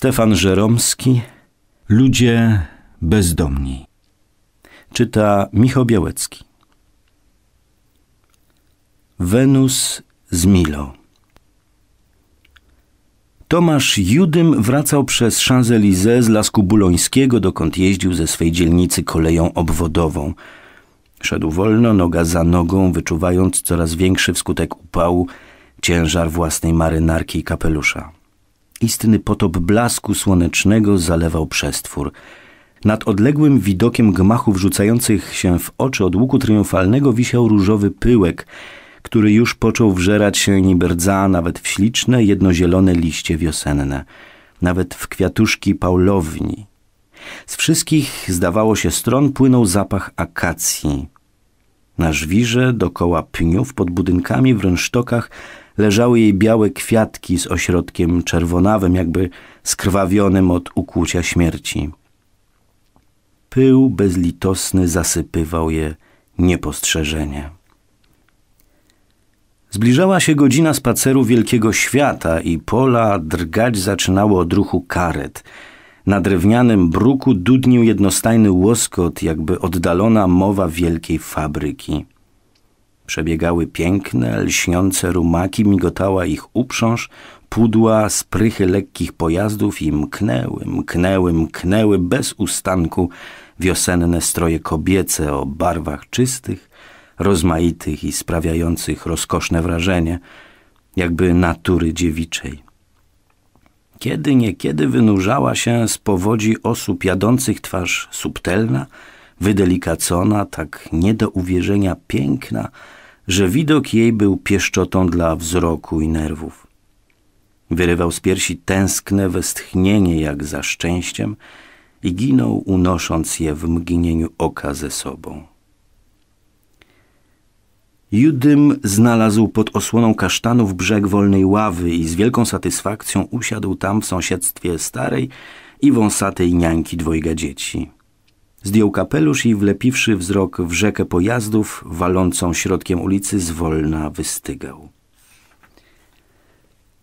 Stefan Żeromski Ludzie bezdomni Czyta Michał Białecki Wenus z Milo Tomasz Judym wracał przez Champs-Élysées z Lasku Bulońskiego, dokąd jeździł ze swej dzielnicy koleją obwodową. Szedł wolno, noga za nogą, wyczuwając coraz większy wskutek upału ciężar własnej marynarki i kapelusza. Istny potop blasku słonecznego zalewał przestwór. Nad odległym widokiem gmachów rzucających się w oczy od łuku triumfalnego wisiał różowy pyłek, który już począł wżerać się niby rdza nawet w śliczne, jednozielone liście wiosenne, nawet w kwiatuszki paulowni. Z wszystkich, zdawało się, stron płynął zapach akacji. Na żwirze, dokoła pniów, pod budynkami, w rynsztokach leżały jej białe kwiatki z ośrodkiem czerwonawym, jakby skrwawionym od ukłucia śmierci. Pył bezlitosny zasypywał je niepostrzeżenie. Zbliżała się godzina spaceru wielkiego świata i pola drgać zaczynało od ruchu karet. Na drewnianym bruku dudnił jednostajny łoskot, jakby oddalona mowa wielkiej fabryki. Przebiegały piękne, lśniące rumaki, migotała ich uprząż, pudła, sprychy lekkich pojazdów i mknęły, mknęły, mknęły bez ustanku wiosenne stroje kobiece o barwach czystych, rozmaitych i sprawiających rozkoszne wrażenie, jakby natury dziewiczej. Kiedy niekiedy wynurzała się z powodzi osób jadących twarz subtelna, wydelikacona, tak nie do uwierzenia piękna, że widok jej był pieszczotą dla wzroku i nerwów. Wyrywał z piersi tęskne westchnienie jak za szczęściem i ginął, unosząc je w mgnieniu oka ze sobą. Judym znalazł pod osłoną kasztanów brzeg wolnej ławy i z wielką satysfakcją usiadł tam w sąsiedztwie starej i wąsatej niańki dwojga dzieci. Zdjął kapelusz i wlepiwszy wzrok w rzekę pojazdów, walącą środkiem ulicy, zwolna wystygał.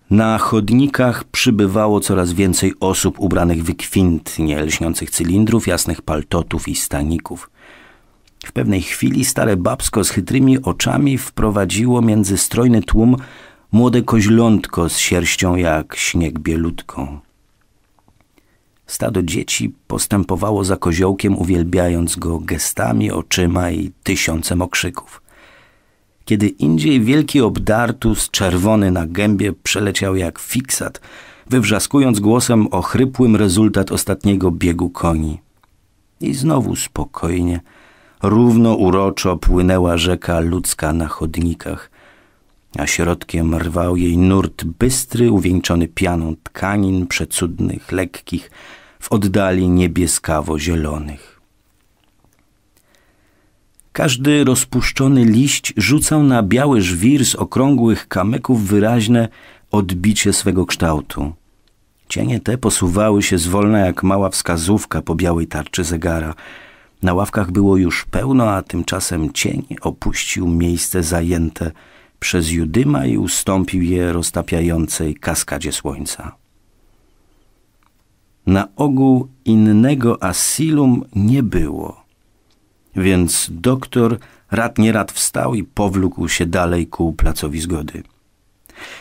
Na chodnikach przybywało coraz więcej osób ubranych wykwintnie, lśniących cylindrów, jasnych paltotów i staników. W pewnej chwili stare babsko z chytrymi oczami wprowadziło między strojny tłum młode koźlątko z sierścią jak śnieg bielutką. Stado dzieci postępowało za koziołkiem, uwielbiając go gestami, oczyma i tysiącem okrzyków. Kiedy indziej wielki obdartus, czerwony na gębie, przeleciał jak fiksat, wywrzaskując głosem ochrypłym rezultat ostatniego biegu koni. I znowu spokojnie, równo uroczo płynęła rzeka ludzka na chodnikach, a środkiem rwał jej nurt bystry, uwieńczony pianą tkanin przecudnych, lekkich, w oddali niebieskawo-zielonych. Każdy rozpuszczony liść rzucał na biały żwir z okrągłych kamyków wyraźne odbicie swego kształtu. Cienie te posuwały się zwolna jak mała wskazówka po białej tarczy zegara. Na ławkach było już pełno, a tymczasem cień opuścił miejsce zajęte przez Judyma i ustąpił je roztapiającej kaskadzie słońca na ogół innego asylum nie było. Więc doktor rad nierad wstał i powlókł się dalej ku placowi zgody.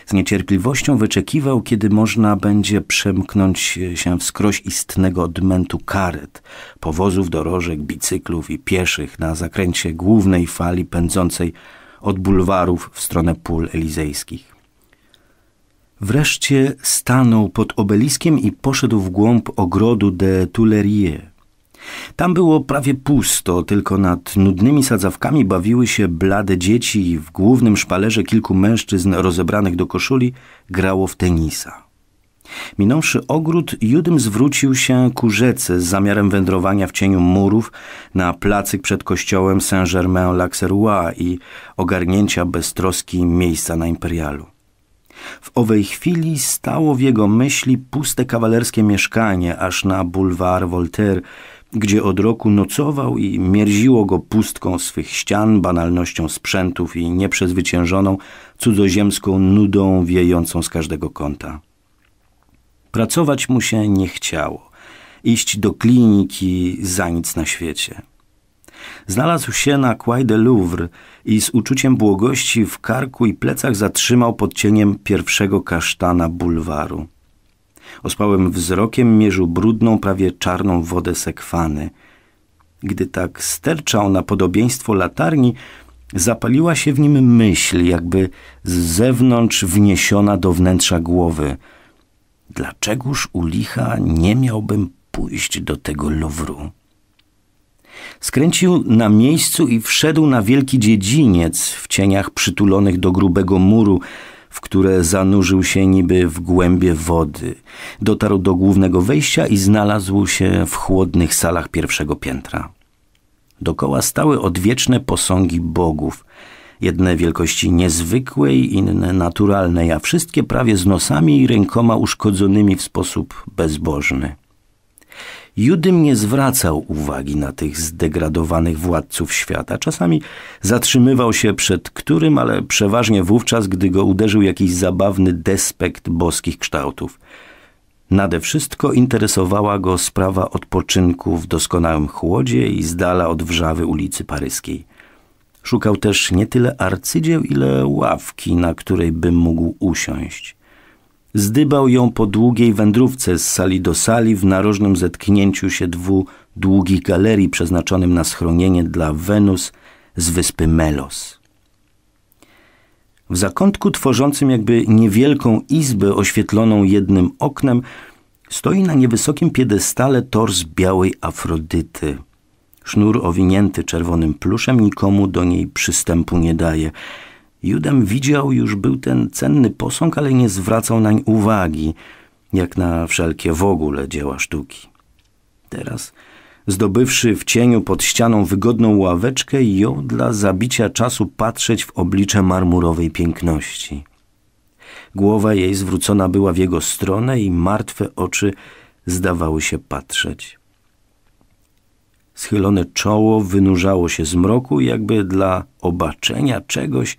Z niecierpliwością wyczekiwał, kiedy można będzie przemknąć się wskroś istnego odmętu karet, powozów, dorożek, bicyklów i pieszych na zakręcie głównej fali pędzącej od bulwarów w stronę pól elizejskich. Wreszcie stanął pod obeliskiem i poszedł w głąb ogrodu de Tuileries. Tam było prawie pusto, tylko nad nudnymi sadzawkami bawiły się blade dzieci i w głównym szpalerze kilku mężczyzn rozebranych do koszuli grało w tenisa. Minąwszy ogród, Judym zwrócił się ku rzece z zamiarem wędrowania w cieniu murów na placyk przed kościołem Saint-Germain-l'Auxerrois i ogarnięcia beztroski miejsca na imperialu. W owej chwili stało w jego myśli puste kawalerskie mieszkanie aż na bulwar Voltaire, gdzie od roku nocował i mierziło go pustką swych ścian, banalnością sprzętów i nieprzezwyciężoną, cudzoziemską nudą wiejącą z każdego kąta. Pracować mu się nie chciało, iść do kliniki za nic na świecie. Znalazł się na Quai de Louvre i z uczuciem błogości w karku i plecach zatrzymał pod cieniem pierwszego kasztana bulwaru. Ospałym wzrokiem mierzył brudną, prawie czarną wodę sekwany. Gdy tak sterczał na podobieństwo latarni, zapaliła się w nim myśl, jakby z zewnątrz wniesiona do wnętrza głowy. Dlaczegoż u licha nie miałbym pójść do tego Louvru? Skręcił na miejscu i wszedł na wielki dziedziniec w cieniach przytulonych do grubego muru, w które zanurzył się niby w głębie wody. Dotarł do głównego wejścia i znalazł się w chłodnych salach pierwszego piętra. Dokoła stały odwieczne posągi bogów, jedne wielkości niezwykłej, inne naturalnej, a wszystkie prawie z nosami i rękoma uszkodzonymi w sposób bezbożny. Judym nie zwracał uwagi na tych zdegradowanych władców świata. Czasami zatrzymywał się przed którym, ale przeważnie wówczas, gdy go uderzył jakiś zabawny despekt boskich kształtów. Nade wszystko interesowała go sprawa odpoczynku w doskonałym chłodzie i z dala od wrzawy ulicy Paryskiej. Szukał też nie tyle arcydzieł, ile ławki, na której bym mógł usiąść zdybał ją po długiej wędrówce z sali do sali w narożnym zetknięciu się dwu długich galerii przeznaczonym na schronienie dla Wenus z wyspy Melos. W zakątku tworzącym jakby niewielką izbę oświetloną jednym oknem stoi na niewysokim piedestale tors białej Afrodyty. Sznur owinięty czerwonym pluszem nikomu do niej przystępu nie daje – Judem widział już był ten cenny posąg, ale nie zwracał nań uwagi, jak na wszelkie w ogóle dzieła sztuki. Teraz, zdobywszy w cieniu pod ścianą wygodną ławeczkę, ją dla zabicia czasu patrzeć w oblicze marmurowej piękności. Głowa jej zwrócona była w jego stronę i martwe oczy zdawały się patrzeć. Schylone czoło wynurzało się z mroku, jakby dla obaczenia czegoś,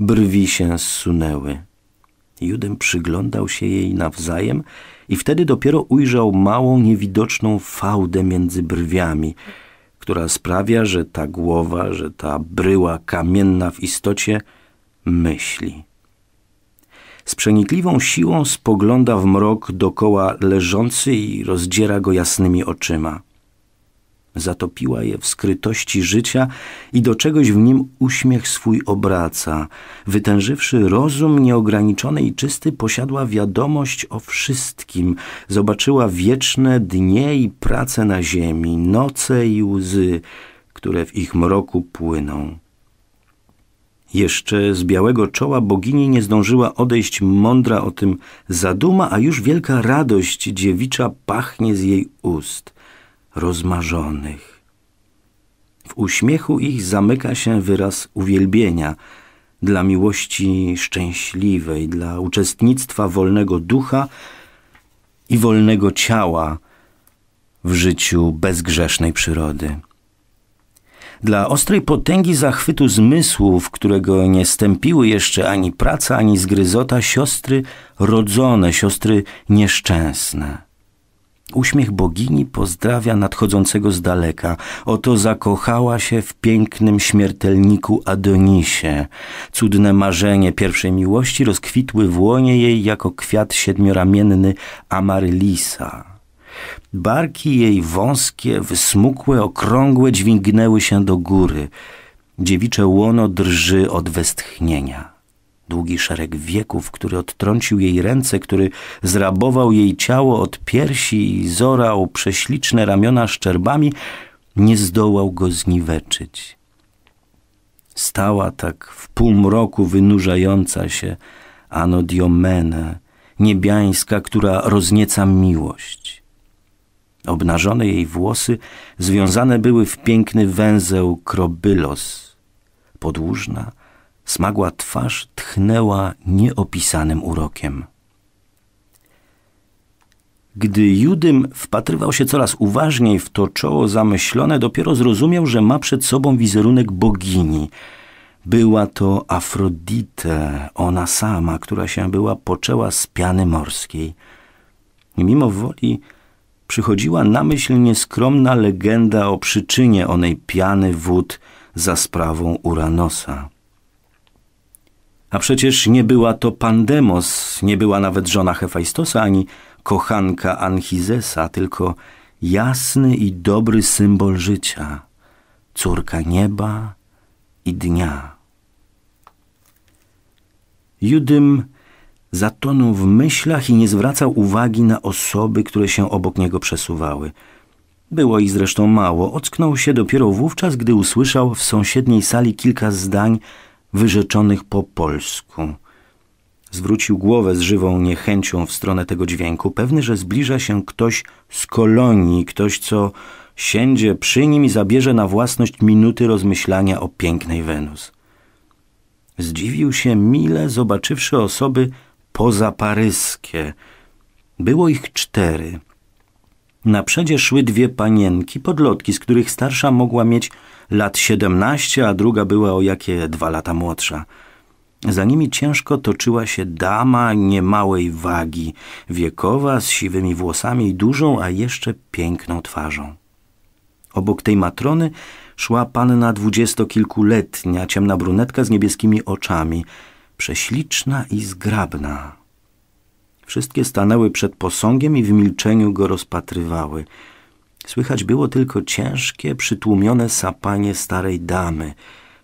brwi się zsunęły. Judem przyglądał się jej nawzajem i wtedy dopiero ujrzał małą, niewidoczną fałdę między brwiami, która sprawia, że ta głowa, że ta bryła kamienna w istocie myśli. Z przenikliwą siłą spogląda w mrok dokoła leżący i rozdziera go jasnymi oczyma zatopiła je w skrytości życia i do czegoś w nim uśmiech swój obraca. Wytężywszy rozum nieograniczony i czysty, posiadła wiadomość o wszystkim, zobaczyła wieczne dnie i prace na ziemi, noce i łzy, które w ich mroku płyną. Jeszcze z białego czoła bogini nie zdążyła odejść mądra o tym zaduma, a już wielka radość dziewicza pachnie z jej ust rozmarzonych. W uśmiechu ich zamyka się wyraz uwielbienia dla miłości szczęśliwej, dla uczestnictwa wolnego ducha i wolnego ciała w życiu bezgrzesznej przyrody. Dla ostrej potęgi zachwytu zmysłów, którego nie stępiły jeszcze ani praca, ani zgryzota, siostry rodzone, siostry nieszczęsne. Uśmiech bogini pozdrawia nadchodzącego z daleka. Oto zakochała się w pięknym śmiertelniku Adonisie. Cudne marzenie pierwszej miłości rozkwitły w łonie jej jako kwiat siedmioramienny amarylisa. Barki jej wąskie, wysmukłe, okrągłe dźwignęły się do góry. Dziewicze łono drży od westchnienia. Długi szereg wieków, który odtrącił jej ręce, który zrabował jej ciało od piersi i zorał prześliczne ramiona szczerbami, nie zdołał go zniweczyć. Stała tak w półmroku wynurzająca się Ano niebiańska, która roznieca miłość. Obnażone jej włosy związane były w piękny węzeł krobylos. Podłużna, smagła twarz tchnęła nieopisanym urokiem. Gdy Judym wpatrywał się coraz uważniej w to czoło zamyślone, dopiero zrozumiał, że ma przed sobą wizerunek bogini. Była to Afrodite, ona sama, która się była poczęła z piany morskiej. I mimo woli przychodziła na myśl nieskromna legenda o przyczynie onej piany wód za sprawą Uranosa. A przecież nie była to Pandemos, nie była nawet żona Hefajstosa, ani kochanka Anchizesa, tylko jasny i dobry symbol życia, córka nieba i dnia. Judym zatonął w myślach i nie zwracał uwagi na osoby, które się obok niego przesuwały. Było ich zresztą mało. Ocknął się dopiero wówczas, gdy usłyszał w sąsiedniej sali kilka zdań wyrzeczonych po polsku. Zwrócił głowę z żywą niechęcią w stronę tego dźwięku, pewny, że zbliża się ktoś z kolonii, ktoś, co siędzie przy nim i zabierze na własność minuty rozmyślania o pięknej Wenus. Zdziwił się mile, zobaczywszy osoby pozaparyskie. Było ich cztery. Naprzedzie szły dwie panienki, podlotki, z których starsza mogła mieć lat 17, a druga była o jakie dwa lata młodsza. Za nimi ciężko toczyła się dama niemałej wagi, wiekowa, z siwymi włosami i dużą, a jeszcze piękną twarzą. Obok tej matrony szła panna dwudziestokilkuletnia, ciemna brunetka z niebieskimi oczami, prześliczna i zgrabna. Wszystkie stanęły przed posągiem i w milczeniu go rozpatrywały – Słychać było tylko ciężkie, przytłumione sapanie starej damy,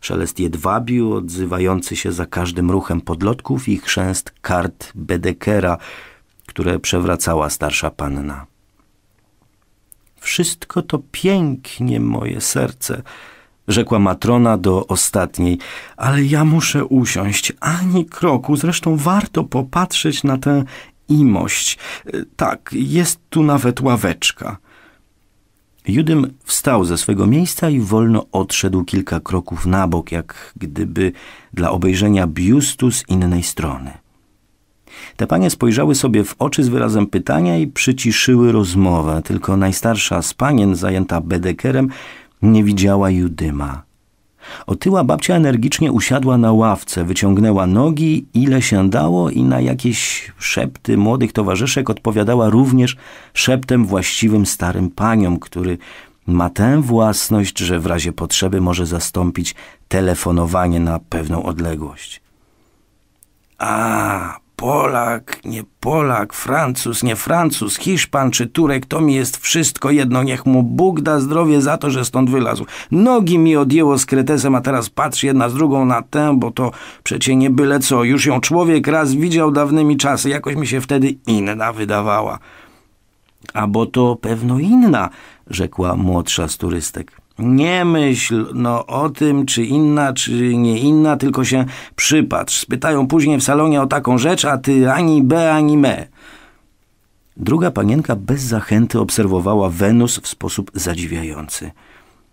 szelest jedwabiu odzywający się za każdym ruchem podlotków i chrzęst kart Bedekera, które przewracała starsza panna. Wszystko to pięknie, moje serce, rzekła matrona do ostatniej, ale ja muszę usiąść, ani kroku, zresztą warto popatrzeć na tę imość. Tak, jest tu nawet ławeczka. Judym wstał ze swego miejsca i wolno odszedł kilka kroków na bok, jak gdyby dla obejrzenia biustu z innej strony. Te panie spojrzały sobie w oczy z wyrazem pytania i przyciszyły rozmowę, tylko najstarsza z panien, zajęta Bedekerem, nie widziała Judyma. Otyła babcia energicznie usiadła na ławce, wyciągnęła nogi, ile się dało i na jakieś szepty młodych towarzyszek odpowiadała również szeptem właściwym starym paniom, który ma tę własność, że w razie potrzeby może zastąpić telefonowanie na pewną odległość. A, Polak, nie Polak, Francuz, nie Francuz, Hiszpan czy Turek, to mi jest wszystko jedno. Niech mu Bóg da zdrowie za to, że stąd wylazł. Nogi mi odjęło z kretesem, a teraz patrz jedna z drugą na tę, bo to przecie nie byle co. Już ją człowiek raz widział dawnymi czasy, jakoś mi się wtedy inna wydawała. A bo to pewno inna, rzekła młodsza z turystek. Nie myśl no o tym, czy inna, czy nie inna, tylko się przypatrz. Spytają później w salonie o taką rzecz, a ty ani B, ani me. Druga panienka bez zachęty obserwowała Wenus w sposób zadziwiający.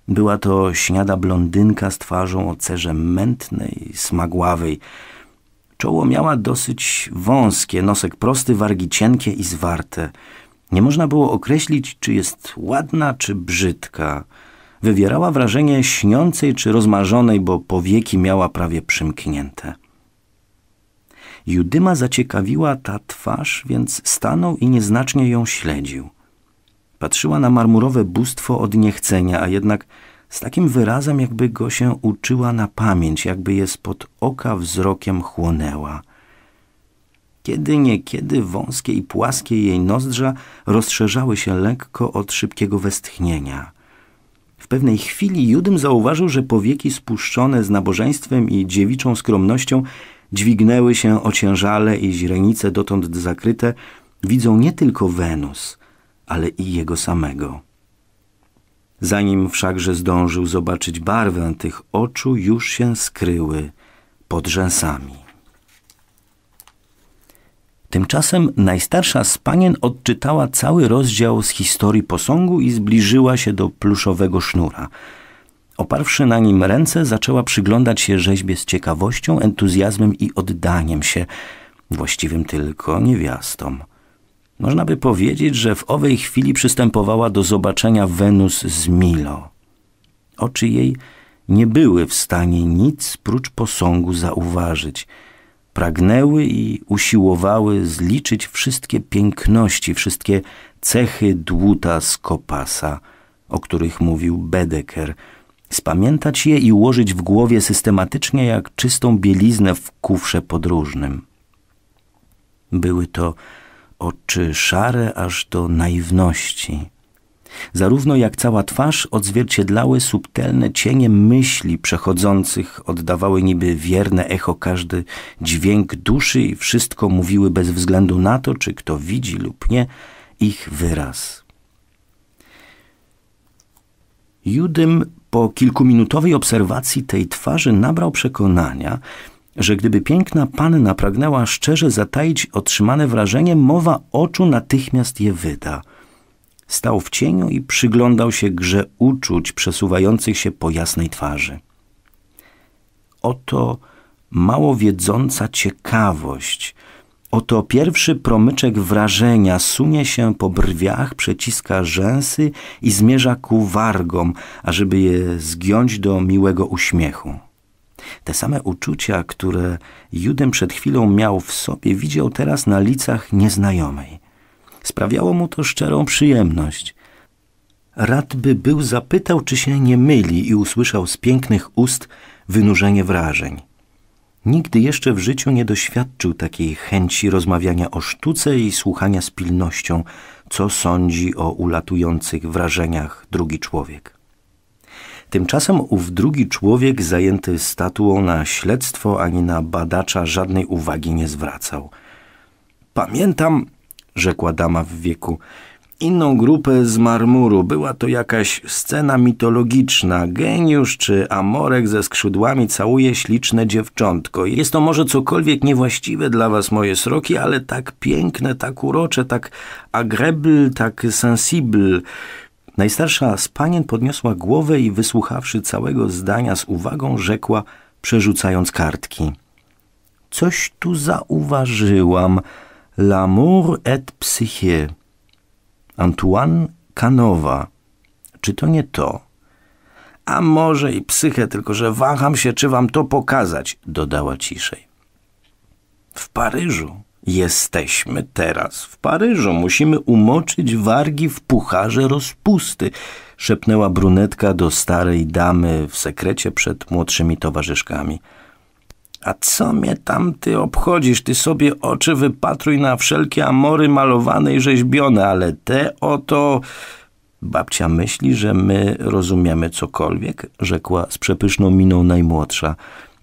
Była to śniada blondynka z twarzą o cerze mętnej, smagławej. Czoło miała dosyć wąskie, nosek prosty, wargi cienkie i zwarte. Nie można było określić, czy jest ładna, czy brzydka wywierała wrażenie śniącej czy rozmarzonej, bo powieki miała prawie przymknięte. Judyma zaciekawiła ta twarz, więc stanął i nieznacznie ją śledził. Patrzyła na marmurowe bóstwo od niechcenia, a jednak z takim wyrazem, jakby go się uczyła na pamięć, jakby je spod oka wzrokiem chłonęła. Kiedy niekiedy wąskie i płaskie jej nozdrza rozszerzały się lekko od szybkiego westchnienia – w pewnej chwili Judym zauważył, że powieki spuszczone z nabożeństwem i dziewiczą skromnością dźwignęły się ociężale i źrenice dotąd zakryte widzą nie tylko Wenus, ale i jego samego. Zanim wszakże zdążył zobaczyć barwę tych oczu, już się skryły pod rzęsami. Tymczasem najstarsza z panien odczytała cały rozdział z historii posągu i zbliżyła się do pluszowego sznura. Oparwszy na nim ręce, zaczęła przyglądać się rzeźbie z ciekawością, entuzjazmem i oddaniem się, właściwym tylko niewiastom. Można by powiedzieć, że w owej chwili przystępowała do zobaczenia Wenus z Milo. Oczy jej nie były w stanie nic prócz posągu zauważyć – pragnęły i usiłowały zliczyć wszystkie piękności, wszystkie cechy dłuta z kopasa, o których mówił Bedeker, spamiętać je i ułożyć w głowie systematycznie jak czystą bieliznę w kufrze podróżnym. Były to oczy szare aż do naiwności – zarówno jak cała twarz odzwierciedlały subtelne cienie myśli przechodzących, oddawały niby wierne echo każdy dźwięk duszy i wszystko mówiły bez względu na to, czy kto widzi lub nie, ich wyraz. Judym po kilkuminutowej obserwacji tej twarzy nabrał przekonania, że gdyby piękna panna pragnęła szczerze zataić otrzymane wrażenie, mowa oczu natychmiast je wyda – Stał w cieniu i przyglądał się grze uczuć przesuwających się po jasnej twarzy. Oto mało wiedząca ciekawość, oto pierwszy promyczek wrażenia sumie się po brwiach, przeciska rzęsy i zmierza ku wargom, ażeby je zgiąć do miłego uśmiechu. Te same uczucia, które Judem przed chwilą miał w sobie, widział teraz na licach nieznajomej. Sprawiało mu to szczerą przyjemność. Radby był zapytał, czy się nie myli i usłyszał z pięknych ust wynurzenie wrażeń. Nigdy jeszcze w życiu nie doświadczył takiej chęci rozmawiania o sztuce i słuchania z pilnością, co sądzi o ulatujących wrażeniach drugi człowiek. Tymczasem ów drugi człowiek, zajęty statuą na śledztwo ani na badacza, żadnej uwagi nie zwracał. Pamiętam, rzekła dama w wieku. Inną grupę z marmuru. Była to jakaś scena mitologiczna. Geniusz czy amorek ze skrzydłami całuje śliczne dziewczątko. Jest to może cokolwiek niewłaściwe dla was, moje sroki, ale tak piękne, tak urocze, tak agreble, tak sensible. Najstarsza z panien podniosła głowę i wysłuchawszy całego zdania z uwagą rzekła, przerzucając kartki. Coś tu zauważyłam. L'amour et psyché Antoine Canova. Czy to nie to? A może i psychę, tylko że waham się, czy wam to pokazać, dodała ciszej. W Paryżu. Jesteśmy teraz w Paryżu. Musimy umoczyć wargi w pucharze rozpusty, szepnęła brunetka do starej damy w sekrecie przed młodszymi towarzyszkami. A co mnie tam ty obchodzisz? Ty sobie oczy wypatruj na wszelkie amory malowane i rzeźbione, ale te oto... Babcia myśli, że my rozumiemy cokolwiek, rzekła z przepyszną miną najmłodsza.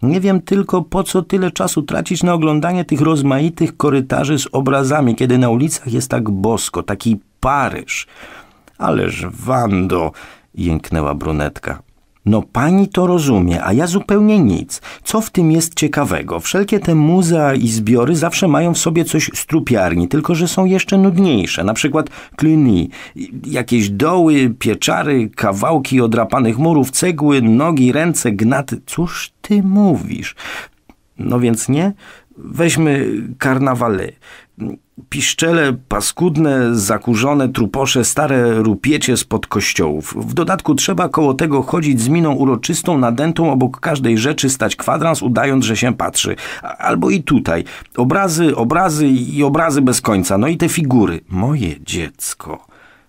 Nie wiem tylko, po co tyle czasu tracić na oglądanie tych rozmaitych korytarzy z obrazami, kiedy na ulicach jest tak bosko, taki Paryż. Ależ Wando, jęknęła brunetka. No pani to rozumie, a ja zupełnie nic. Co w tym jest ciekawego? Wszelkie te muzea i zbiory zawsze mają w sobie coś z trupiarni, tylko że są jeszcze nudniejsze. Na przykład Cluny, jakieś doły, pieczary, kawałki odrapanych murów, cegły, nogi, ręce, gnaty. Cóż ty mówisz? No więc nie? Weźmy karnawaly piszczele paskudne, zakurzone truposze, stare rupiecie spod kościołów. W dodatku trzeba koło tego chodzić z miną uroczystą, nadętą, obok każdej rzeczy stać kwadrans, udając, że się patrzy. Albo i tutaj. Obrazy, obrazy i obrazy bez końca. No i te figury. Moje dziecko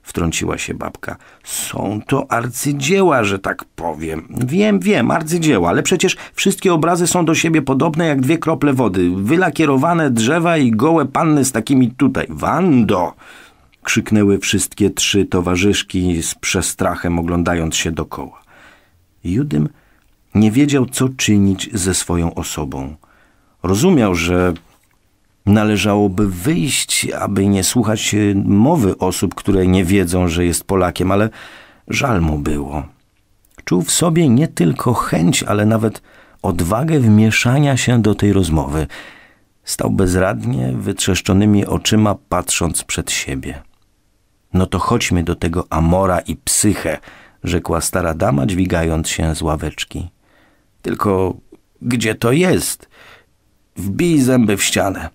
wtrąciła się babka. Są to arcydzieła, że tak powiem. Wiem, wiem, arcydzieła, ale przecież wszystkie obrazy są do siebie podobne jak dwie krople wody. Wylakierowane drzewa i gołe panny z takimi tutaj. Wando! krzyknęły wszystkie trzy towarzyszki z przestrachem oglądając się dokoła. Judym nie wiedział, co czynić ze swoją osobą. Rozumiał, że należałoby wyjść, aby nie słuchać e, mowy osób, które nie wiedzą, że jest Polakiem, ale żal mu było. Czuł w sobie nie tylko chęć, ale nawet odwagę wmieszania się do tej rozmowy. Stał bezradnie, wytrzeszczonymi oczyma, patrząc przed siebie. No to chodźmy do tego Amora i psyche, rzekła stara dama, dźwigając się z ławeczki. Tylko gdzie to jest? Wbij zęby w ścianę.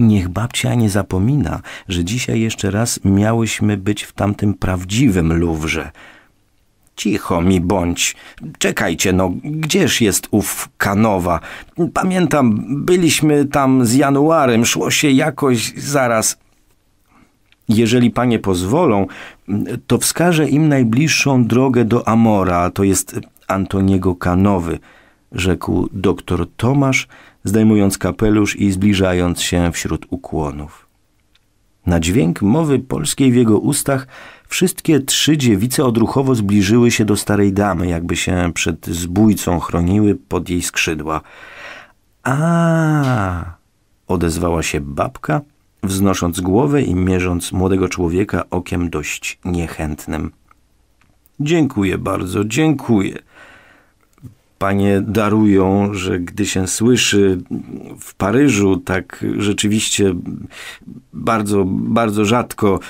Niech babcia nie zapomina, że dzisiaj jeszcze raz miałyśmy być w tamtym prawdziwym Luwrze. Cicho mi bądź. Czekajcie, no, gdzież jest ów Kanowa? Pamiętam, byliśmy tam z Januarem, szło się jakoś zaraz. Jeżeli panie pozwolą, to wskażę im najbliższą drogę do Amora, to jest Antoniego Kanowy, rzekł doktor Tomasz, zdejmując kapelusz i zbliżając się wśród ukłonów. Na dźwięk mowy polskiej w jego ustach wszystkie trzy dziewice odruchowo zbliżyły się do starej damy, jakby się przed zbójcą chroniły pod jej skrzydła. A, odezwała się babka, wznosząc głowę i mierząc młodego człowieka okiem dość niechętnym. Dziękuję bardzo, dziękuję panie darują, że gdy się słyszy w Paryżu, tak rzeczywiście bardzo, bardzo rzadko,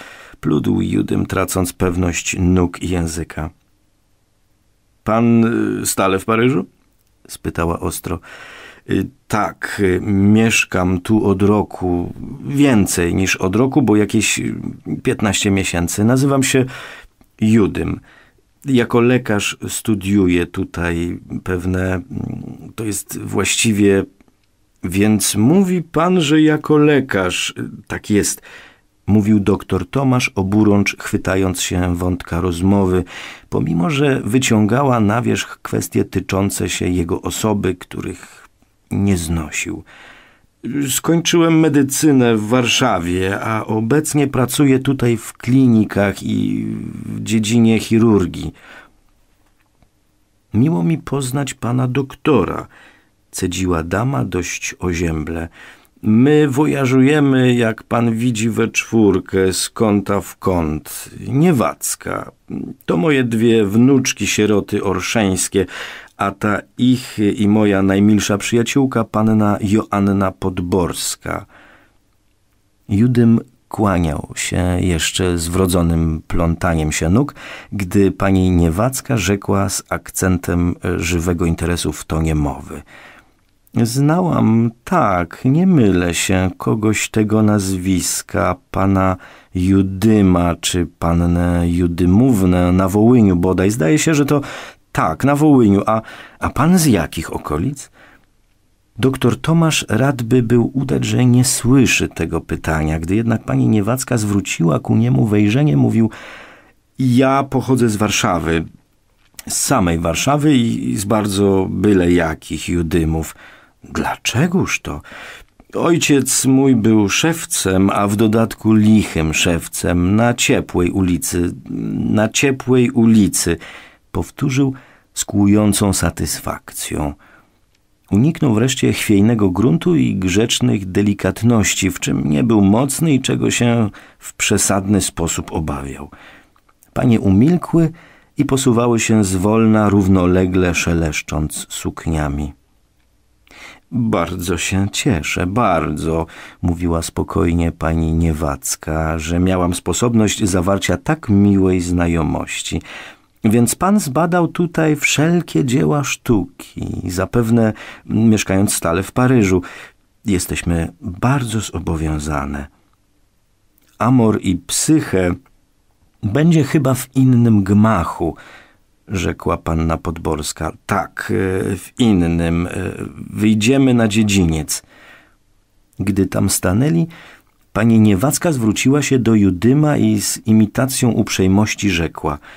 pludł Judym, tracąc pewność nóg i języka. Pan y, stale w Paryżu? spytała ostro. Y, tak, y, mieszkam tu od roku, więcej niż od roku, bo jakieś 15 miesięcy. Nazywam się Judym jako lekarz studiuję tutaj pewne, mm, to jest właściwie, więc mówi pan, że jako lekarz, y, tak jest, mówił doktor Tomasz oburącz, chwytając się wątka rozmowy, pomimo że wyciągała na wierzch kwestie tyczące się jego osoby, których nie znosił. Skończyłem medycynę w Warszawie, a obecnie pracuję tutaj w klinikach i w dziedzinie chirurgii. Miło mi poznać pana doktora, cedziła dama dość ozięble. My wojażujemy, jak pan widzi, we czwórkę, z kąta w kąt. Niewacka. To moje dwie wnuczki sieroty orszeńskie, a ta ich i moja najmilsza przyjaciółka, panna Joanna Podborska. Judym kłaniał się jeszcze z wrodzonym plątaniem się nóg, gdy pani Niewacka rzekła z akcentem żywego interesu w tonie mowy. Znałam, tak, nie mylę się, kogoś tego nazwiska, pana Judyma czy pannę Judymównę na Wołyniu bodaj. Zdaje się, że to tak, na Wołyniu. A, a pan z jakich okolic? Doktor Tomasz radby był udać, że nie słyszy tego pytania. Gdy jednak pani Niewacka zwróciła ku niemu wejrzenie, mówił ja pochodzę z Warszawy, z samej Warszawy i z bardzo byle jakich Judymów. Dlaczegoż to? Ojciec mój był szewcem, a w dodatku lichym szewcem na ciepłej ulicy, na ciepłej ulicy powtórzył z kłującą satysfakcją. Uniknął wreszcie chwiejnego gruntu i grzecznych delikatności, w czym nie był mocny i czego się w przesadny sposób obawiał. Panie umilkły i posuwały się zwolna, równolegle szeleszcząc sukniami. Bardzo się cieszę, bardzo, mówiła spokojnie pani Niewacka, że miałam sposobność zawarcia tak miłej znajomości. Więc pan zbadał tutaj wszelkie dzieła sztuki, zapewne mieszkając stale w Paryżu. Jesteśmy bardzo zobowiązane. Amor i psychę będzie chyba w innym gmachu, rzekła panna Podborska. Tak, e, w innym. E, wyjdziemy na dziedziniec. Gdy tam stanęli, pani Niewacka zwróciła się do Judyma i z imitacją uprzejmości rzekła –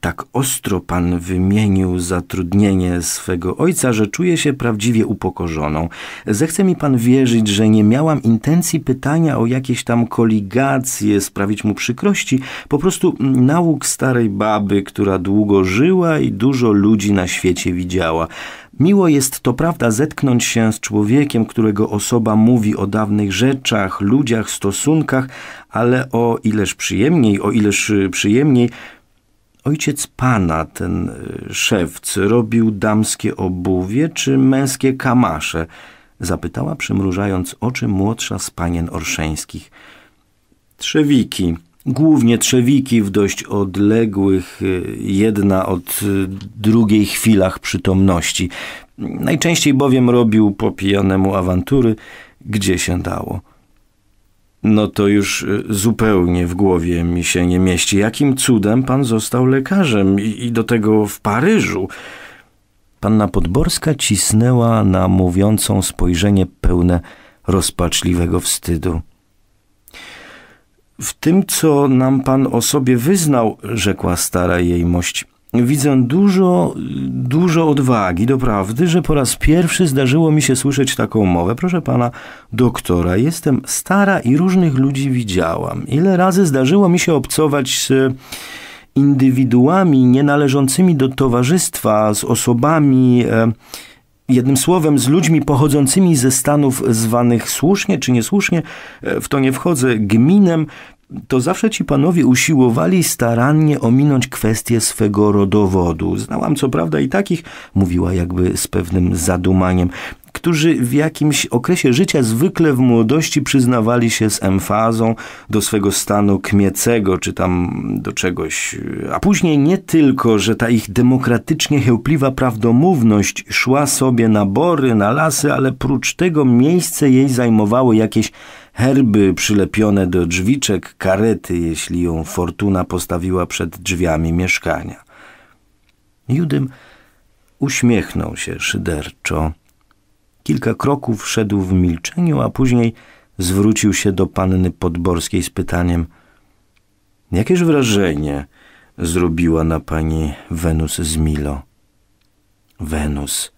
tak ostro pan wymienił zatrudnienie swego ojca, że czuję się prawdziwie upokorzoną. Zechce mi pan wierzyć, że nie miałam intencji pytania o jakieś tam koligacje, sprawić mu przykrości, po prostu nauk starej baby, która długo żyła i dużo ludzi na świecie widziała. Miło jest to prawda zetknąć się z człowiekiem, którego osoba mówi o dawnych rzeczach, ludziach, stosunkach, ale o ileż przyjemniej, o ileż przyjemniej Ojciec pana, ten y, szewc, robił damskie obuwie czy męskie kamasze? Zapytała, przymrużając oczy, młodsza z panien orszeńskich. Trzewiki, głównie trzewiki w dość odległych, y, jedna od y, drugiej chwilach przytomności. Najczęściej bowiem robił po pijanemu awantury, gdzie się dało no to już y, zupełnie w głowie mi się nie mieści. Jakim cudem pan został lekarzem i, i do tego w Paryżu? Panna Podborska cisnęła na mówiącą spojrzenie pełne rozpaczliwego wstydu. W tym, co nam pan o sobie wyznał, rzekła stara jej mość, widzę dużo, dużo odwagi doprawdy, że po raz pierwszy zdarzyło mi się słyszeć taką mowę. Proszę pana doktora, jestem stara i różnych ludzi widziałam. Ile razy zdarzyło mi się obcować z indywiduami nienależącymi do towarzystwa, z osobami, e, jednym słowem, z ludźmi pochodzącymi ze stanów zwanych słusznie czy niesłusznie, e, w to nie wchodzę, gminem, to zawsze ci panowie usiłowali starannie ominąć kwestię swego rodowodu. Znałam co prawda i takich, mówiła jakby z pewnym zadumaniem, którzy w jakimś okresie życia zwykle w młodości przyznawali się z emfazą do swego stanu kmiecego, czy tam do czegoś. A później nie tylko, że ta ich demokratycznie chełpliwa prawdomówność szła sobie na bory, na lasy, ale prócz tego miejsce jej zajmowały jakieś herby przylepione do drzwiczek karety, jeśli ją fortuna postawiła przed drzwiami mieszkania. Judym uśmiechnął się szyderczo. Kilka kroków szedł w milczeniu, a później zwrócił się do panny Podborskiej z pytaniem Jakież wrażenie zrobiła na pani Wenus z Milo? Wenus,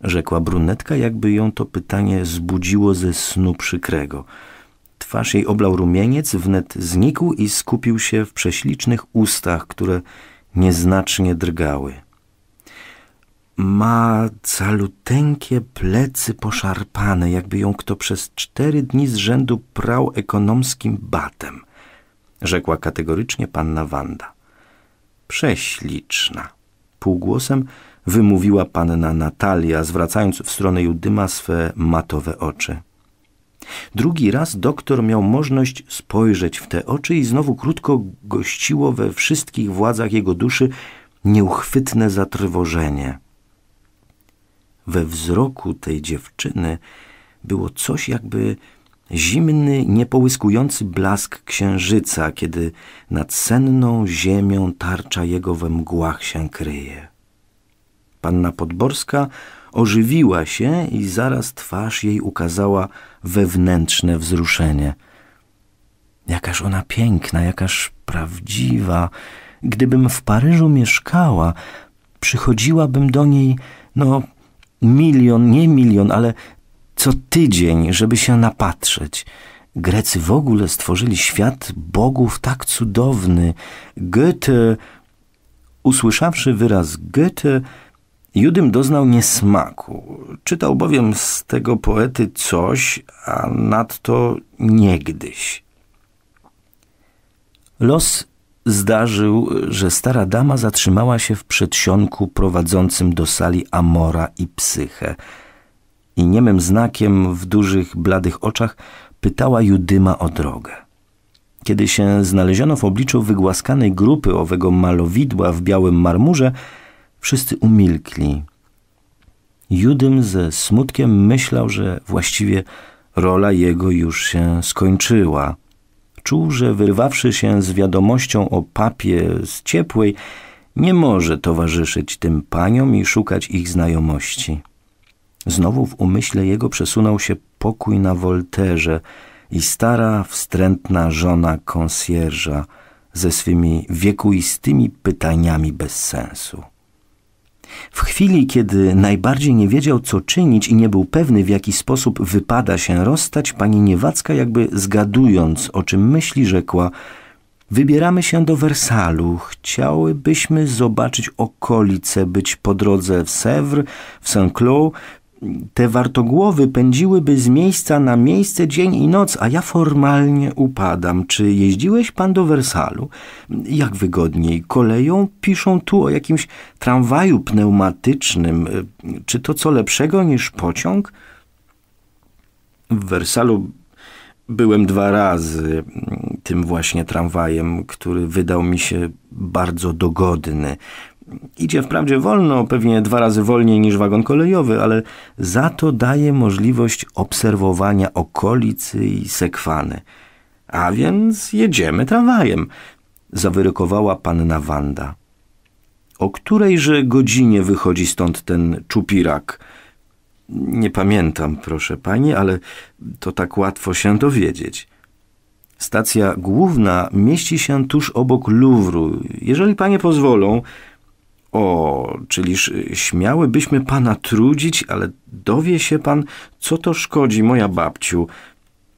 rzekła brunetka, jakby ją to pytanie zbudziło ze snu przykrego – Twarz jej oblał rumieniec, wnet znikł i skupił się w prześlicznych ustach, które nieznacznie drgały. Ma caluteńkie plecy poszarpane, jakby ją kto przez cztery dni z rzędu prał ekonomskim batem, rzekła kategorycznie panna Wanda. Prześliczna. Półgłosem wymówiła panna Natalia, zwracając w stronę Judyma swe matowe oczy. Drugi raz doktor miał możność spojrzeć w te oczy i znowu krótko gościło we wszystkich władzach jego duszy nieuchwytne zatrwożenie. We wzroku tej dziewczyny było coś jakby zimny, niepołyskujący blask księżyca, kiedy nad senną ziemią tarcza jego we mgłach się kryje. Panna Podborska Ożywiła się i zaraz twarz jej ukazała wewnętrzne wzruszenie. Jakaż ona piękna, jakaż prawdziwa. Gdybym w Paryżu mieszkała, przychodziłabym do niej, no, milion, nie milion, ale co tydzień, żeby się napatrzeć. Grecy w ogóle stworzyli świat bogów tak cudowny. Goethe, usłyszawszy wyraz Goethe, Judym doznał niesmaku. Czytał bowiem z tego poety coś, a nadto niegdyś. Los zdarzył, że stara dama zatrzymała się w przedsionku prowadzącym do sali Amora i Psyche i niemym znakiem w dużych, bladych oczach pytała Judyma o drogę. Kiedy się znaleziono w obliczu wygłaskanej grupy owego malowidła w białym marmurze, wszyscy umilkli. Judym ze smutkiem myślał, że właściwie rola jego już się skończyła. Czuł, że wyrwawszy się z wiadomością o papie z ciepłej, nie może towarzyszyć tym paniom i szukać ich znajomości. Znowu w umyśle jego przesunął się pokój na Wolterze i stara, wstrętna żona konsjerża ze swymi wiekuistymi pytaniami bez sensu. W chwili, kiedy najbardziej nie wiedział, co czynić i nie był pewny, w jaki sposób wypada się rozstać, pani Niewacka, jakby zgadując, o czym myśli, rzekła Wybieramy się do Wersalu. Chciałybyśmy zobaczyć okolice, być po drodze w Sèvres, w Saint-Cloud, te wartogłowy pędziłyby z miejsca na miejsce dzień i noc, a ja formalnie upadam. Czy jeździłeś pan do Wersalu? Jak wygodniej, koleją piszą tu o jakimś tramwaju pneumatycznym. Czy to co lepszego niż pociąg? W Wersalu byłem dwa razy tym właśnie tramwajem, który wydał mi się bardzo dogodny. Idzie wprawdzie wolno, pewnie dwa razy wolniej niż wagon kolejowy, ale za to daje możliwość obserwowania okolicy i sekwany. A więc jedziemy tramwajem, zawyrykowała panna Wanda. O którejże godzinie wychodzi stąd ten czupirak? Nie pamiętam, proszę pani, ale to tak łatwo się dowiedzieć. Stacja główna mieści się tuż obok Luwru. Jeżeli panie pozwolą, o, czyliż y, śmiałybyśmy pana trudzić, ale dowie się pan, co to szkodzi, moja babciu.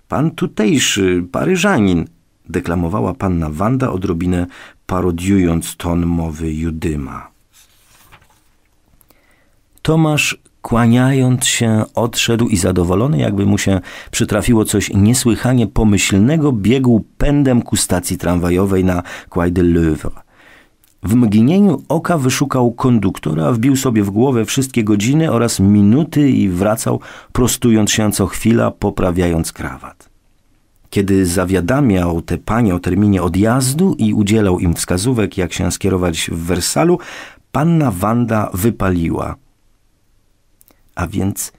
Pan tutejszy, paryżanin, deklamowała panna Wanda odrobinę parodiując ton mowy Judyma. Tomasz, kłaniając się, odszedł i zadowolony, jakby mu się przytrafiło coś niesłychanie pomyślnego, biegł pędem ku stacji tramwajowej na Quai de Louvre. W mgnieniu oka wyszukał konduktora, wbił sobie w głowę wszystkie godziny oraz minuty i wracał, prostując się co chwila, poprawiając krawat. Kiedy zawiadamiał te panie o terminie odjazdu i udzielał im wskazówek, jak się skierować w Wersalu, panna Wanda wypaliła. A więc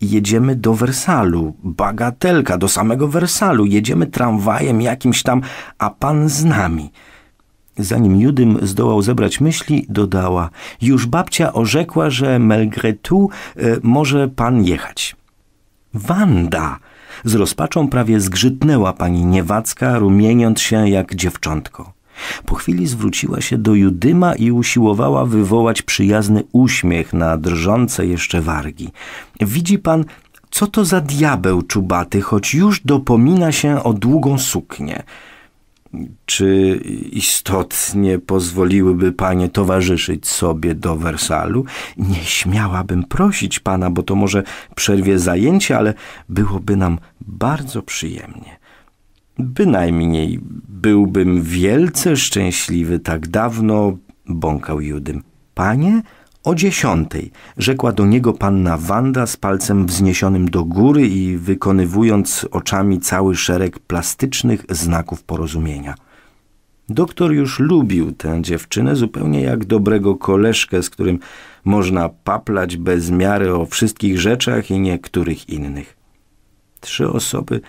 jedziemy do Wersalu, bagatelka, do samego Wersalu, jedziemy tramwajem jakimś tam, a pan z nami – Zanim Judym zdołał zebrać myśli, dodała: Już babcia orzekła, że malgré tout e, y, może pan jechać. Wanda! Z rozpaczą prawie zgrzytnęła pani Niewacka, rumieniąc się jak dziewczątko. Po chwili zwróciła się do Judyma i usiłowała wywołać przyjazny uśmiech na drżące jeszcze wargi. Widzi pan, co to za diabeł czubaty, choć już dopomina się o długą suknię czy istotnie pozwoliłyby panie towarzyszyć sobie do Wersalu? Nie śmiałabym prosić pana, bo to może przerwie zajęcie, ale byłoby nam bardzo przyjemnie. Bynajmniej byłbym wielce szczęśliwy tak dawno, bąkał Judym. Panie? O dziesiątej rzekła do niego panna Wanda z palcem wzniesionym do góry i wykonywując oczami cały szereg plastycznych znaków porozumienia. Doktor już lubił tę dziewczynę zupełnie jak dobrego koleżkę, z którym można paplać bez miary o wszystkich rzeczach i niektórych innych. Trzy osoby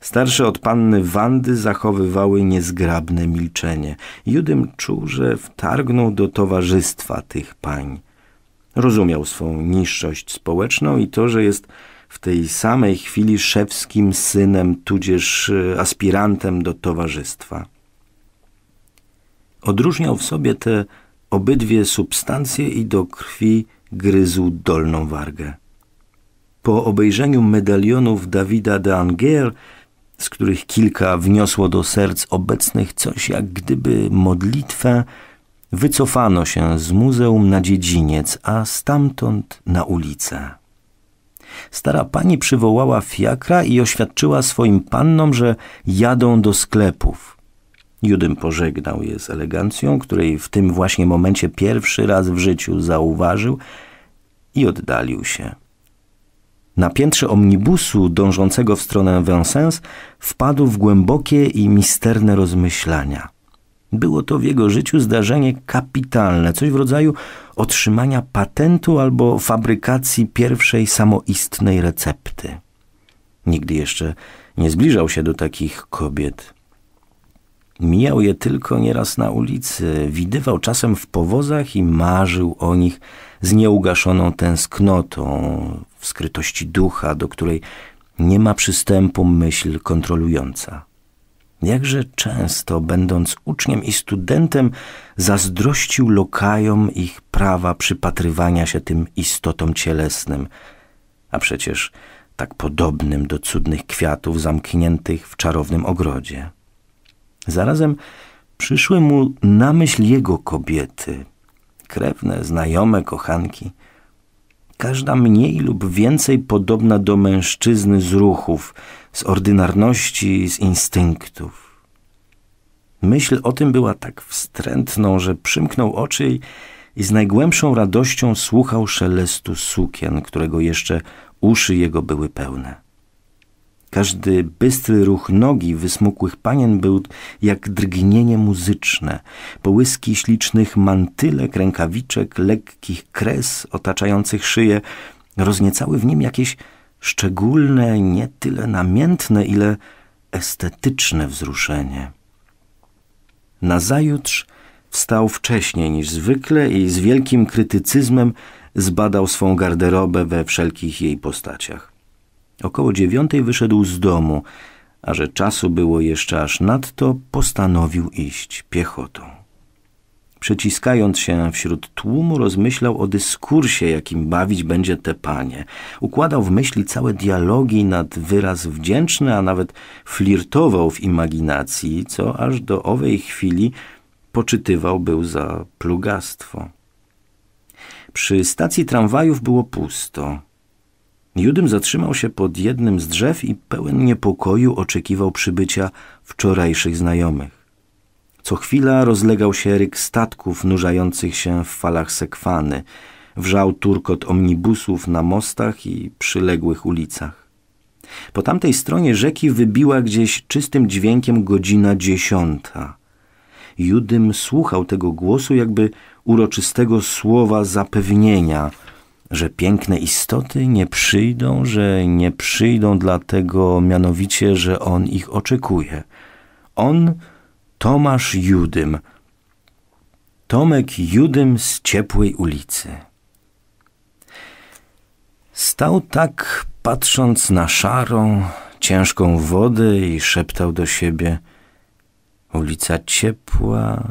starsze od panny Wandy zachowywały niezgrabne milczenie. Judym czuł, że wtargnął do towarzystwa tych pań. Rozumiał swą niższość społeczną i to, że jest w tej samej chwili szewskim synem, tudzież e, aspirantem do towarzystwa. Odróżniał w sobie te obydwie substancje i do krwi gryzł dolną wargę. Po obejrzeniu medalionów Dawida de Angier, z których kilka wniosło do serc obecnych coś jak gdyby modlitwę, wycofano się z muzeum na dziedziniec, a stamtąd na ulicę. Stara pani przywołała fiakra i oświadczyła swoim pannom, że jadą do sklepów. Judym pożegnał je z elegancją, której w tym właśnie momencie pierwszy raz w życiu zauważył i oddalił się. Na piętrze omnibusu dążącego w stronę Vincennes wpadł w głębokie i misterne rozmyślania – było to w jego życiu zdarzenie kapitalne, coś w rodzaju otrzymania patentu albo fabrykacji pierwszej samoistnej recepty. Nigdy jeszcze nie zbliżał się do takich kobiet. Mijał je tylko nieraz na ulicy, widywał czasem w powozach i marzył o nich z nieugaszoną tęsknotą, w skrytości ducha, do której nie ma przystępu myśl kontrolująca. Jakże często, będąc uczniem i studentem, zazdrościł lokajom ich prawa przypatrywania się tym istotom cielesnym, a przecież tak podobnym do cudnych kwiatów zamkniętych w czarownym ogrodzie. Zarazem przyszły mu na myśl jego kobiety, krewne, znajome, kochanki. Każda mniej lub więcej podobna do mężczyzny z ruchów, z ordynarności, z instynktów. Myśl o tym była tak wstrętną, że przymknął oczy i z najgłębszą radością słuchał szelestu sukien, którego jeszcze uszy jego były pełne. Każdy bystry ruch nogi wysmukłych panien był jak drgnienie muzyczne, połyski ślicznych mantylek, rękawiczek, lekkich kres otaczających szyję rozniecały w nim jakieś szczególne, nie tyle namiętne, ile estetyczne wzruszenie. Nazajutrz wstał wcześniej niż zwykle i z wielkim krytycyzmem zbadał swą garderobę we wszelkich jej postaciach. Około dziewiątej wyszedł z domu, a że czasu było jeszcze aż nadto, postanowił iść piechotą. Przeciskając się wśród tłumu, rozmyślał o dyskursie, jakim bawić będzie te panie. Układał w myśli całe dialogi nad wyraz wdzięczny, a nawet flirtował w imaginacji, co aż do owej chwili poczytywał był za plugastwo. Przy stacji tramwajów było pusto. Judym zatrzymał się pod jednym z drzew i pełen niepokoju oczekiwał przybycia wczorajszych znajomych. Co chwila rozlegał się ryk statków nurzających się w falach sekwany, wrzał turkot omnibusów na mostach i przyległych ulicach. Po tamtej stronie rzeki wybiła gdzieś czystym dźwiękiem godzina dziesiąta. Judym słuchał tego głosu jakby uroczystego słowa zapewnienia, że piękne istoty nie przyjdą, że nie przyjdą dlatego mianowicie, że on ich oczekuje. On Tomasz Judym. Tomek Judym z ciepłej ulicy. Stał tak, patrząc na szarą, ciężką wodę i szeptał do siebie: Ulica ciepła,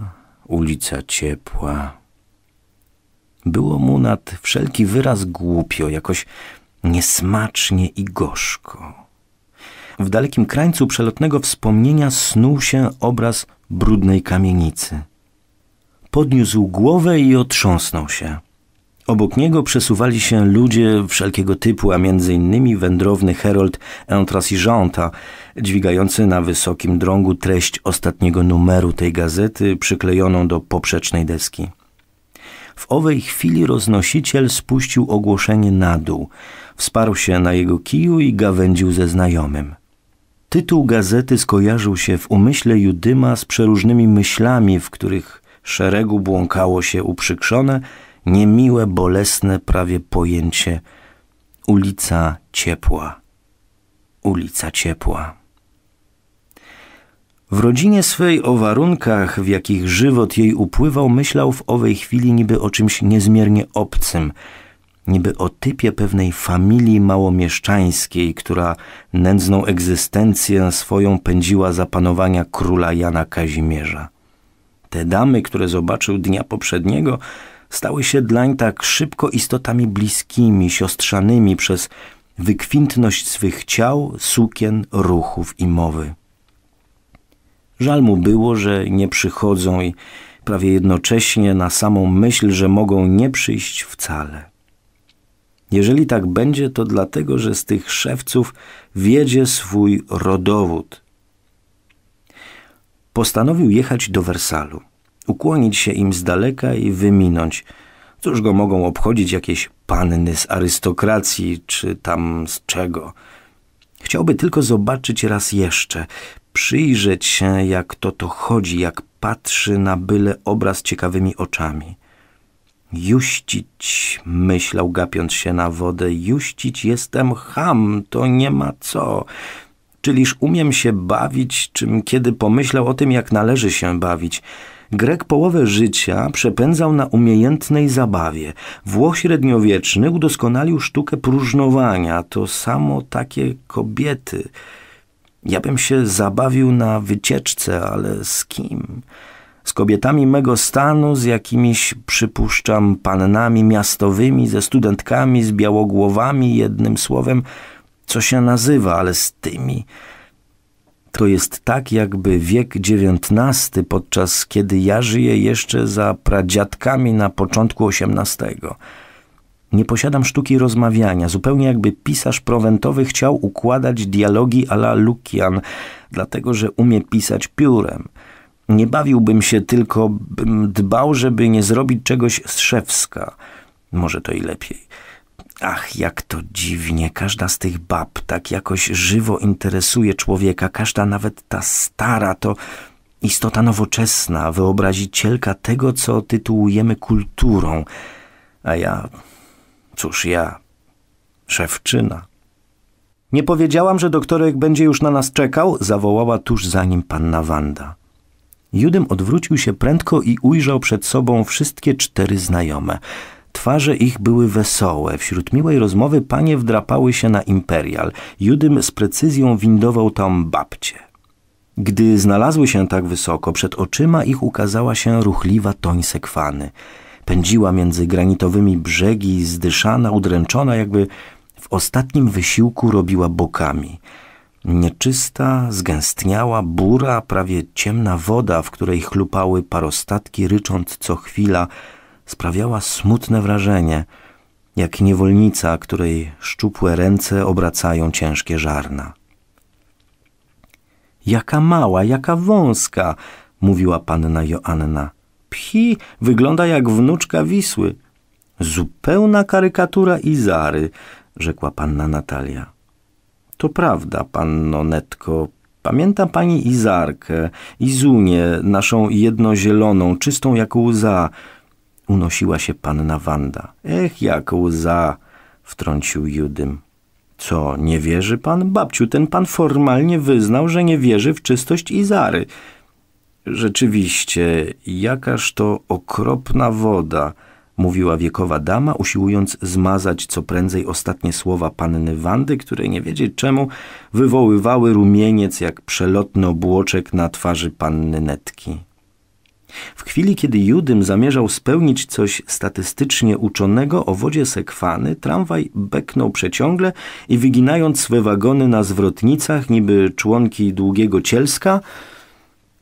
ulica ciepła. Było mu nad wszelki wyraz głupio, jakoś niesmacznie i gorzko. W dalekim krańcu przelotnego wspomnienia snuł się obraz brudnej kamienicy. Podniósł głowę i otrząsnął się. Obok niego przesuwali się ludzie wszelkiego typu, a między innymi wędrowny herold Entrasiżanta, dźwigający na wysokim drągu treść ostatniego numeru tej gazety, przyklejoną do poprzecznej deski. W owej chwili roznosiciel spuścił ogłoszenie na dół, wsparł się na jego kiju i gawędził ze znajomym. Tytuł gazety skojarzył się w umyśle Judyma z przeróżnymi myślami, w których szeregu błąkało się uprzykrzone, niemiłe, bolesne prawie pojęcie ulica ciepła. Ulica ciepła. W rodzinie swej o warunkach, w jakich żywot jej upływał, myślał w owej chwili niby o czymś niezmiernie obcym – niby o typie pewnej familii małomieszczańskiej, która nędzną egzystencję swoją pędziła za panowania króla Jana Kazimierza. Te damy, które zobaczył dnia poprzedniego, stały się dlań tak szybko istotami bliskimi, siostrzanymi przez wykwintność swych ciał, sukien, ruchów i mowy. Żal mu było, że nie przychodzą i prawie jednocześnie na samą myśl, że mogą nie przyjść wcale. Jeżeli tak będzie, to dlatego, że z tych szewców wiedzie swój rodowód. Postanowił jechać do Wersalu, ukłonić się im z daleka i wyminąć. Cóż go mogą obchodzić jakieś panny z arystokracji, czy tam z czego. Chciałby tylko zobaczyć raz jeszcze, przyjrzeć się, jak to to chodzi, jak patrzy na byle obraz ciekawymi oczami – Juścić, myślał gapiąc się na wodę, juścić jestem ham, to nie ma co. Czyliż umiem się bawić, czym kiedy pomyślał o tym, jak należy się bawić. Grek połowę życia przepędzał na umiejętnej zabawie. Włoch średniowieczny udoskonalił sztukę próżnowania. To samo takie kobiety. Ja bym się zabawił na wycieczce, ale z kim? z kobietami mego stanu, z jakimiś, przypuszczam, pannami miastowymi, ze studentkami, z białogłowami, jednym słowem, co się nazywa, ale z tymi. To jest tak, jakby wiek XIX, podczas kiedy ja żyję jeszcze za pradziadkami na początku XVIII. Nie posiadam sztuki rozmawiania, zupełnie jakby pisarz prowentowy chciał układać dialogi a la Lukian, dlatego że umie pisać piórem – nie bawiłbym się, tylko bym dbał, żeby nie zrobić czegoś z szewska. Może to i lepiej. Ach, jak to dziwnie. Każda z tych bab tak jakoś żywo interesuje człowieka. Każda, nawet ta stara, to istota nowoczesna, wyobrazicielka tego, co tytułujemy kulturą. A ja, cóż ja, szewczyna. Nie powiedziałam, że doktorek będzie już na nas czekał, zawołała tuż za nim panna Wanda. Judym odwrócił się prędko i ujrzał przed sobą wszystkie cztery znajome. Twarze ich były wesołe. Wśród miłej rozmowy panie wdrapały się na imperial. Judym z precyzją windował tam babcie. Gdy znalazły się tak wysoko, przed oczyma ich ukazała się ruchliwa toń sekwany. Pędziła między granitowymi brzegi, zdyszana, udręczona, jakby w ostatnim wysiłku robiła bokami – Nieczysta, zgęstniała, bura, prawie ciemna woda, w której chlupały parostatki, rycząc co chwila, sprawiała smutne wrażenie, jak niewolnica, której szczupłe ręce obracają ciężkie żarna. Jaka mała, jaka wąska, mówiła panna Joanna. Pchi, wygląda jak wnuczka Wisły. Zupełna karykatura Izary, rzekła panna Natalia. To prawda, panno Netko. Pamięta pani Izarkę, Izunię, naszą jednozieloną, czystą jak łza. Unosiła się panna Wanda. Ech, jak łza, wtrącił Judym. Co, nie wierzy pan? Babciu, ten pan formalnie wyznał, że nie wierzy w czystość Izary. Rzeczywiście, jakaż to okropna woda – mówiła wiekowa dama, usiłując zmazać co prędzej ostatnie słowa panny Wandy, które nie wiedzieć czemu wywoływały rumieniec jak przelotny obłoczek na twarzy panny Netki. W chwili, kiedy Judym zamierzał spełnić coś statystycznie uczonego o wodzie sekwany, tramwaj beknął przeciągle i wyginając swe wagony na zwrotnicach, niby członki długiego cielska,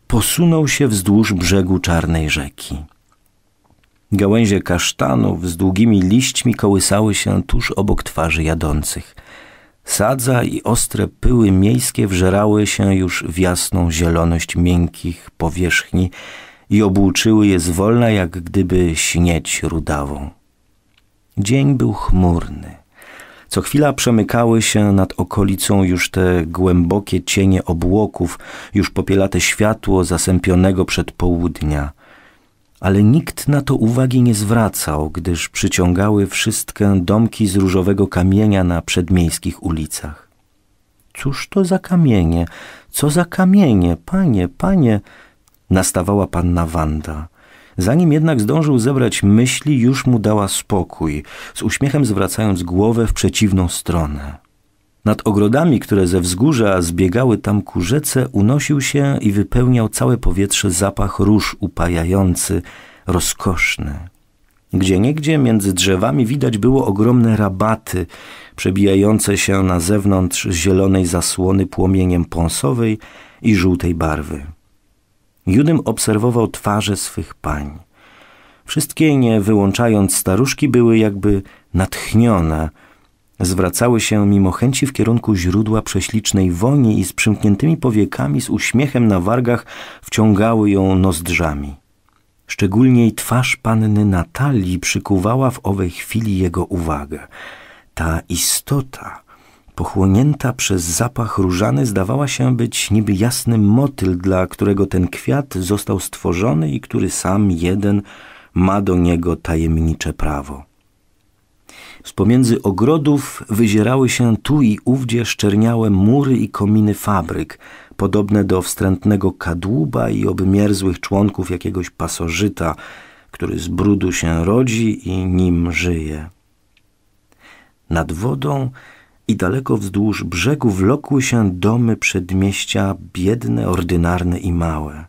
posunął się wzdłuż brzegu czarnej rzeki. Gałęzie kasztanów z długimi liśćmi kołysały się tuż obok twarzy jadących. Sadza i ostre pyły miejskie wżerały się już w jasną zieloność miękkich powierzchni i obłuczyły je zwolna, jak gdyby śnieć rudawą. Dzień był chmurny. Co chwila przemykały się nad okolicą już te głębokie cienie obłoków, już popielate światło zasępionego południa ale nikt na to uwagi nie zwracał, gdyż przyciągały wszystkę domki z różowego kamienia na przedmiejskich ulicach. Cóż to za kamienie? Co za kamienie? Panie, panie! Nastawała panna Wanda. Zanim jednak zdążył zebrać myśli, już mu dała spokój, z uśmiechem zwracając głowę w przeciwną stronę. Nad ogrodami, które ze wzgórza zbiegały tam ku rzece, unosił się i wypełniał całe powietrze zapach róż upajający, rozkoszny. Gdzieniegdzie między drzewami widać było ogromne rabaty, przebijające się na zewnątrz zielonej zasłony płomieniem pąsowej i żółtej barwy. Judym obserwował twarze swych pań. Wszystkie, nie wyłączając staruszki, były jakby natchnione – Zwracały się mimo chęci w kierunku źródła prześlicznej woni i z przymkniętymi powiekami, z uśmiechem na wargach, wciągały ją nozdrzami. Szczególnie twarz panny Natalii przykuwała w owej chwili jego uwagę. Ta istota, pochłonięta przez zapach różany, zdawała się być niby jasny motyl, dla którego ten kwiat został stworzony i który sam jeden ma do niego tajemnicze prawo. Z pomiędzy ogrodów wyzierały się tu i ówdzie szczerniałe mury i kominy fabryk, podobne do wstrętnego kadłuba i obmierzłych członków jakiegoś pasożyta, który z brudu się rodzi i nim żyje. Nad wodą i daleko wzdłuż brzegu wlokły się domy przedmieścia, biedne, ordynarne i małe.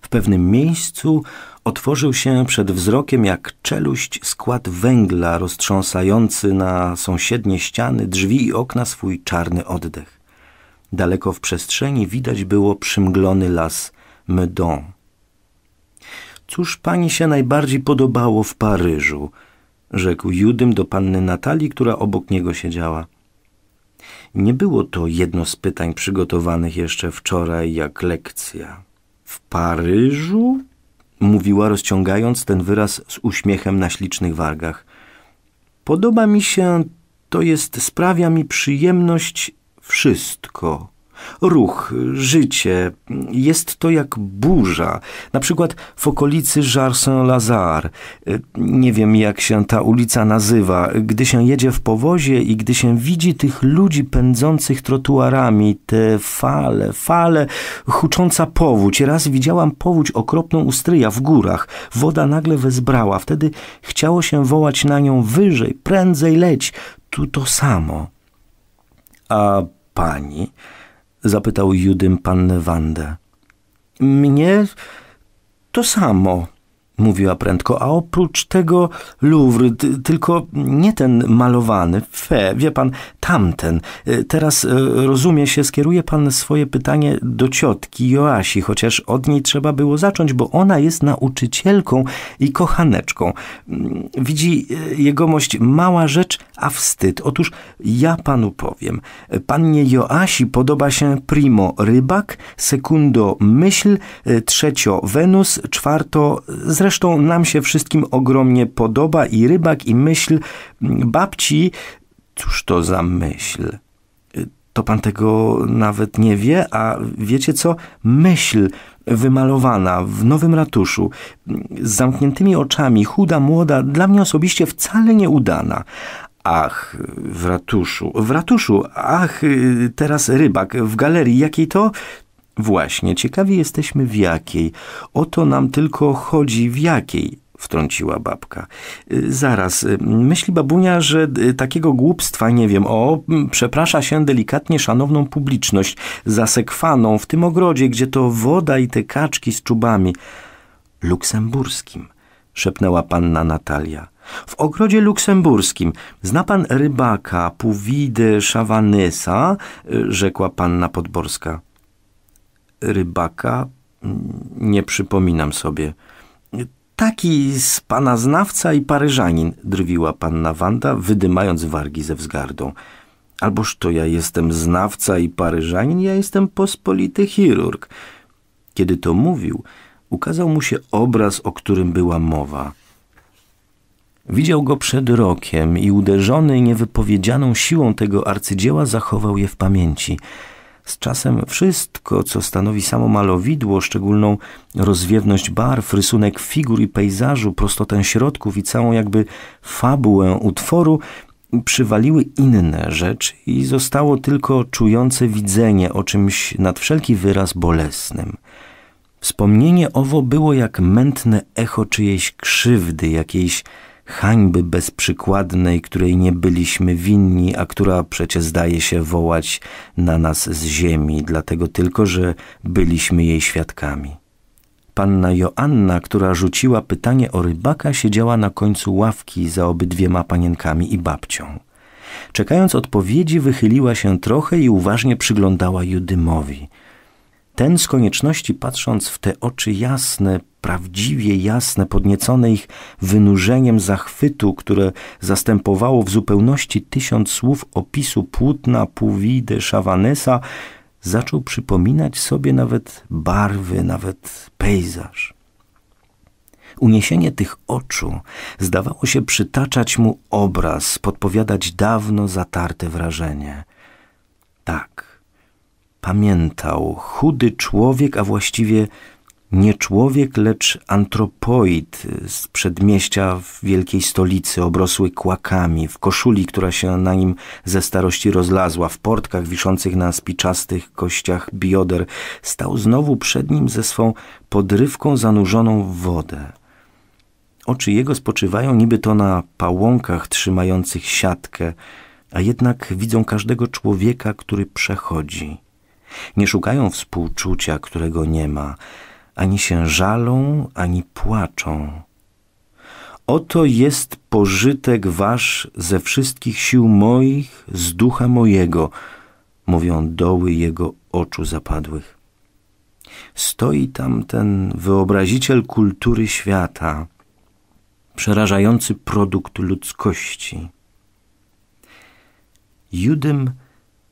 W pewnym miejscu otworzył się przed wzrokiem jak czeluść skład węgla roztrząsający na sąsiednie ściany, drzwi i okna swój czarny oddech. Daleko w przestrzeni widać było przymglony las Meudon. Cóż pani się najbardziej podobało w Paryżu? rzekł Judym do panny Natalii, która obok niego siedziała. Nie było to jedno z pytań przygotowanych jeszcze wczoraj jak lekcja. W Paryżu? mówiła, rozciągając ten wyraz z uśmiechem na ślicznych wargach. Podoba mi się, to jest, sprawia mi przyjemność wszystko. Ruch, życie, jest to jak burza. Na przykład w okolicy saint lazare y, Nie wiem, jak się ta ulica nazywa. Gdy się jedzie w powozie i gdy się widzi tych ludzi pędzących trotuarami, te fale, fale, hucząca powódź. Raz widziałam powódź okropną u stryja w górach. Woda nagle wezbrała. Wtedy chciało się wołać na nią wyżej, prędzej leć. Tu to samo. A pani zapytał Judym pannę Wandę. Mnie to samo mówiła prędko, a oprócz tego Louvre, tylko nie ten malowany, fe, wie pan, tamten. E, teraz e, rozumie się, skieruje pan swoje pytanie do ciotki Joasi, chociaż od niej trzeba było zacząć, bo ona jest nauczycielką i kochaneczką. Mm, widzi e, jegomość mała rzecz, a wstyd. Otóż ja panu powiem. Pannie Joasi podoba się primo rybak, sekundo myśl, trzecio Wenus, czwarto zresztą zresztą nam się wszystkim ogromnie podoba i rybak, i myśl babci. Cóż to za myśl? To pan tego nawet nie wie, a wiecie co? Myśl wymalowana w nowym ratuszu, z zamkniętymi oczami, chuda, młoda, dla mnie osobiście wcale nieudana. Ach, w ratuszu, w ratuszu, ach, teraz rybak, w galerii, jakiej to? Właśnie, ciekawi jesteśmy w jakiej. O to nam tylko chodzi w jakiej, wtrąciła babka. Y, zaraz, y, myśli babunia, że y, takiego głupstwa, nie wiem, o, mm, przeprasza się delikatnie szanowną publiczność, zasekwaną w tym ogrodzie, gdzie to woda i te kaczki z czubami. Luksemburskim, szepnęła panna Natalia. W ogrodzie luksemburskim. Zna pan rybaka, puwidy, szawanysa? rzekła panna Podborska rybaka mm, nie przypominam sobie. Taki z pana znawca i paryżanin, drwiła panna Wanda, wydymając wargi ze wzgardą. Alboż to ja jestem znawca i paryżanin, ja jestem pospolity chirurg. Kiedy to mówił, ukazał mu się obraz, o którym była mowa. Widział go przed rokiem i uderzony niewypowiedzianą siłą tego arcydzieła zachował je w pamięci – z czasem wszystko, co stanowi samo malowidło, szczególną rozwiewność barw, rysunek figur i pejzażu, prostotę środków i całą jakby fabułę utworu, przywaliły inne rzeczy i zostało tylko czujące widzenie o czymś nad wszelki wyraz bolesnym. Wspomnienie owo było jak mętne echo czyjejś krzywdy, jakiejś hańby bezprzykładnej, której nie byliśmy winni, a która przecie zdaje się wołać na nas z ziemi, dlatego tylko, że byliśmy jej świadkami. Panna Joanna, która rzuciła pytanie o rybaka, siedziała na końcu ławki za obydwiema panienkami i babcią. Czekając odpowiedzi, wychyliła się trochę i uważnie przyglądała Judymowi. Ten z konieczności, patrząc w te oczy jasne, prawdziwie jasne, podniecone ich wynurzeniem zachwytu, które zastępowało w zupełności tysiąc słów opisu płótna Puwi de zaczął przypominać sobie nawet barwy, nawet pejzaż. Uniesienie tych oczu zdawało się przytaczać mu obraz, podpowiadać dawno zatarte wrażenie. Tak, pamiętał chudy człowiek, a właściwie nie człowiek, lecz antropoid z przedmieścia w wielkiej stolicy, obrosły kłakami, w koszuli, która się na nim ze starości rozlazła, w portkach wiszących na spiczastych kościach bioder, stał znowu przed nim ze swą podrywką zanurzoną w wodę. Oczy jego spoczywają niby to na pałąkach trzymających siatkę, a jednak widzą każdego człowieka, który przechodzi. Nie szukają współczucia, którego nie ma – ani się żalą, ani płaczą. Oto jest pożytek wasz ze wszystkich sił moich, z ducha mojego, mówią doły jego oczu zapadłych. Stoi tam ten wyobraziciel kultury świata, przerażający produkt ludzkości. Judym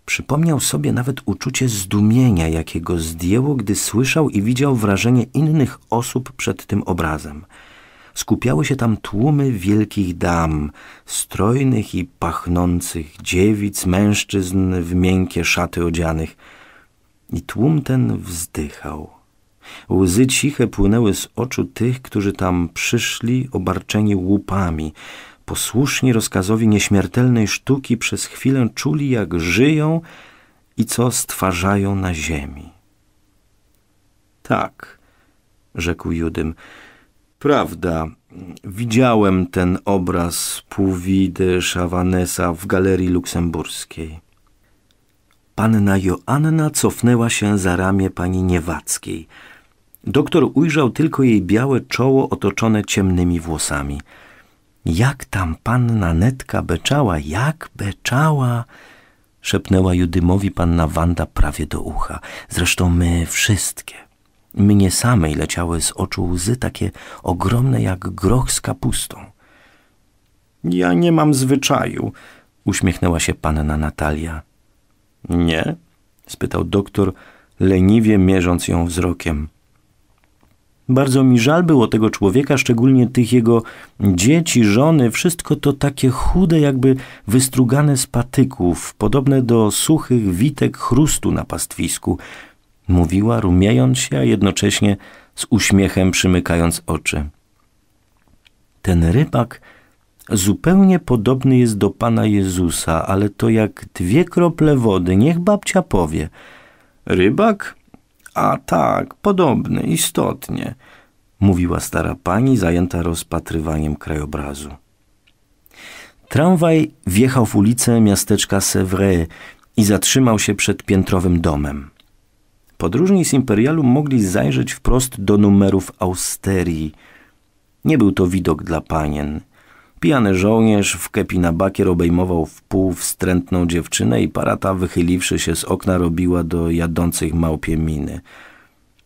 Przypomniał sobie nawet uczucie zdumienia, jakiego zdjęło, gdy słyszał i widział wrażenie innych osób przed tym obrazem. Skupiały się tam tłumy wielkich dam, strojnych i pachnących, dziewic, mężczyzn w miękkie szaty odzianych. I tłum ten wzdychał. Łzy ciche płynęły z oczu tych, którzy tam przyszli obarczeni łupami, posłuszni rozkazowi nieśmiertelnej sztuki, przez chwilę czuli, jak żyją i co stwarzają na ziemi. Tak, rzekł Judym, prawda, widziałem ten obraz półwidy Szawanesa w Galerii Luksemburskiej. Panna Joanna cofnęła się za ramię pani Niewackiej. Doktor ujrzał tylko jej białe czoło otoczone ciemnymi włosami – jak tam panna Netka beczała, jak beczała! Szepnęła Judymowi panna Wanda prawie do ucha. Zresztą my wszystkie. Mnie samej leciały z oczu łzy takie ogromne jak groch z kapustą. Ja nie mam zwyczaju, uśmiechnęła się panna Natalia. Nie? spytał doktor, leniwie mierząc ją wzrokiem. Bardzo mi żal było tego człowieka, szczególnie tych jego dzieci, żony, wszystko to takie chude, jakby wystrugane z patyków, podobne do suchych witek chrustu na pastwisku. Mówiła, rumiejąc się, a jednocześnie z uśmiechem przymykając oczy. Ten rybak zupełnie podobny jest do Pana Jezusa, ale to jak dwie krople wody, niech babcia powie. Rybak? A tak, podobny, istotnie, mówiła stara pani, zajęta rozpatrywaniem krajobrazu. Tramwaj wjechał w ulicę miasteczka Sèvres i zatrzymał się przed piętrowym domem. Podróżni z Imperialu mogli zajrzeć wprost do numerów Austerii. Nie był to widok dla panien – Pijany żołnierz w kepi na bakier obejmował w pół wstrętną dziewczynę i parata, wychyliwszy się z okna, robiła do jadących małpie miny.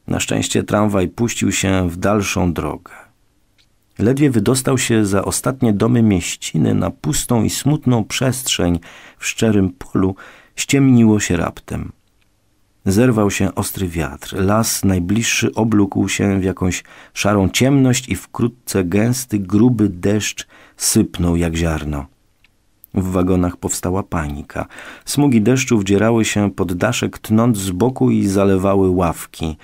Na szczęście tramwaj puścił się w dalszą drogę. Ledwie wydostał się za ostatnie domy mieściny na pustą i smutną przestrzeń w szczerym polu, ściemniło się raptem. Zerwał się ostry wiatr. Las najbliższy oblókł się w jakąś szarą ciemność i wkrótce gęsty, gruby deszcz sypnął jak ziarno. W wagonach powstała panika. Smugi deszczu wdzierały się pod daszek, tnąc z boku i zalewały ławki.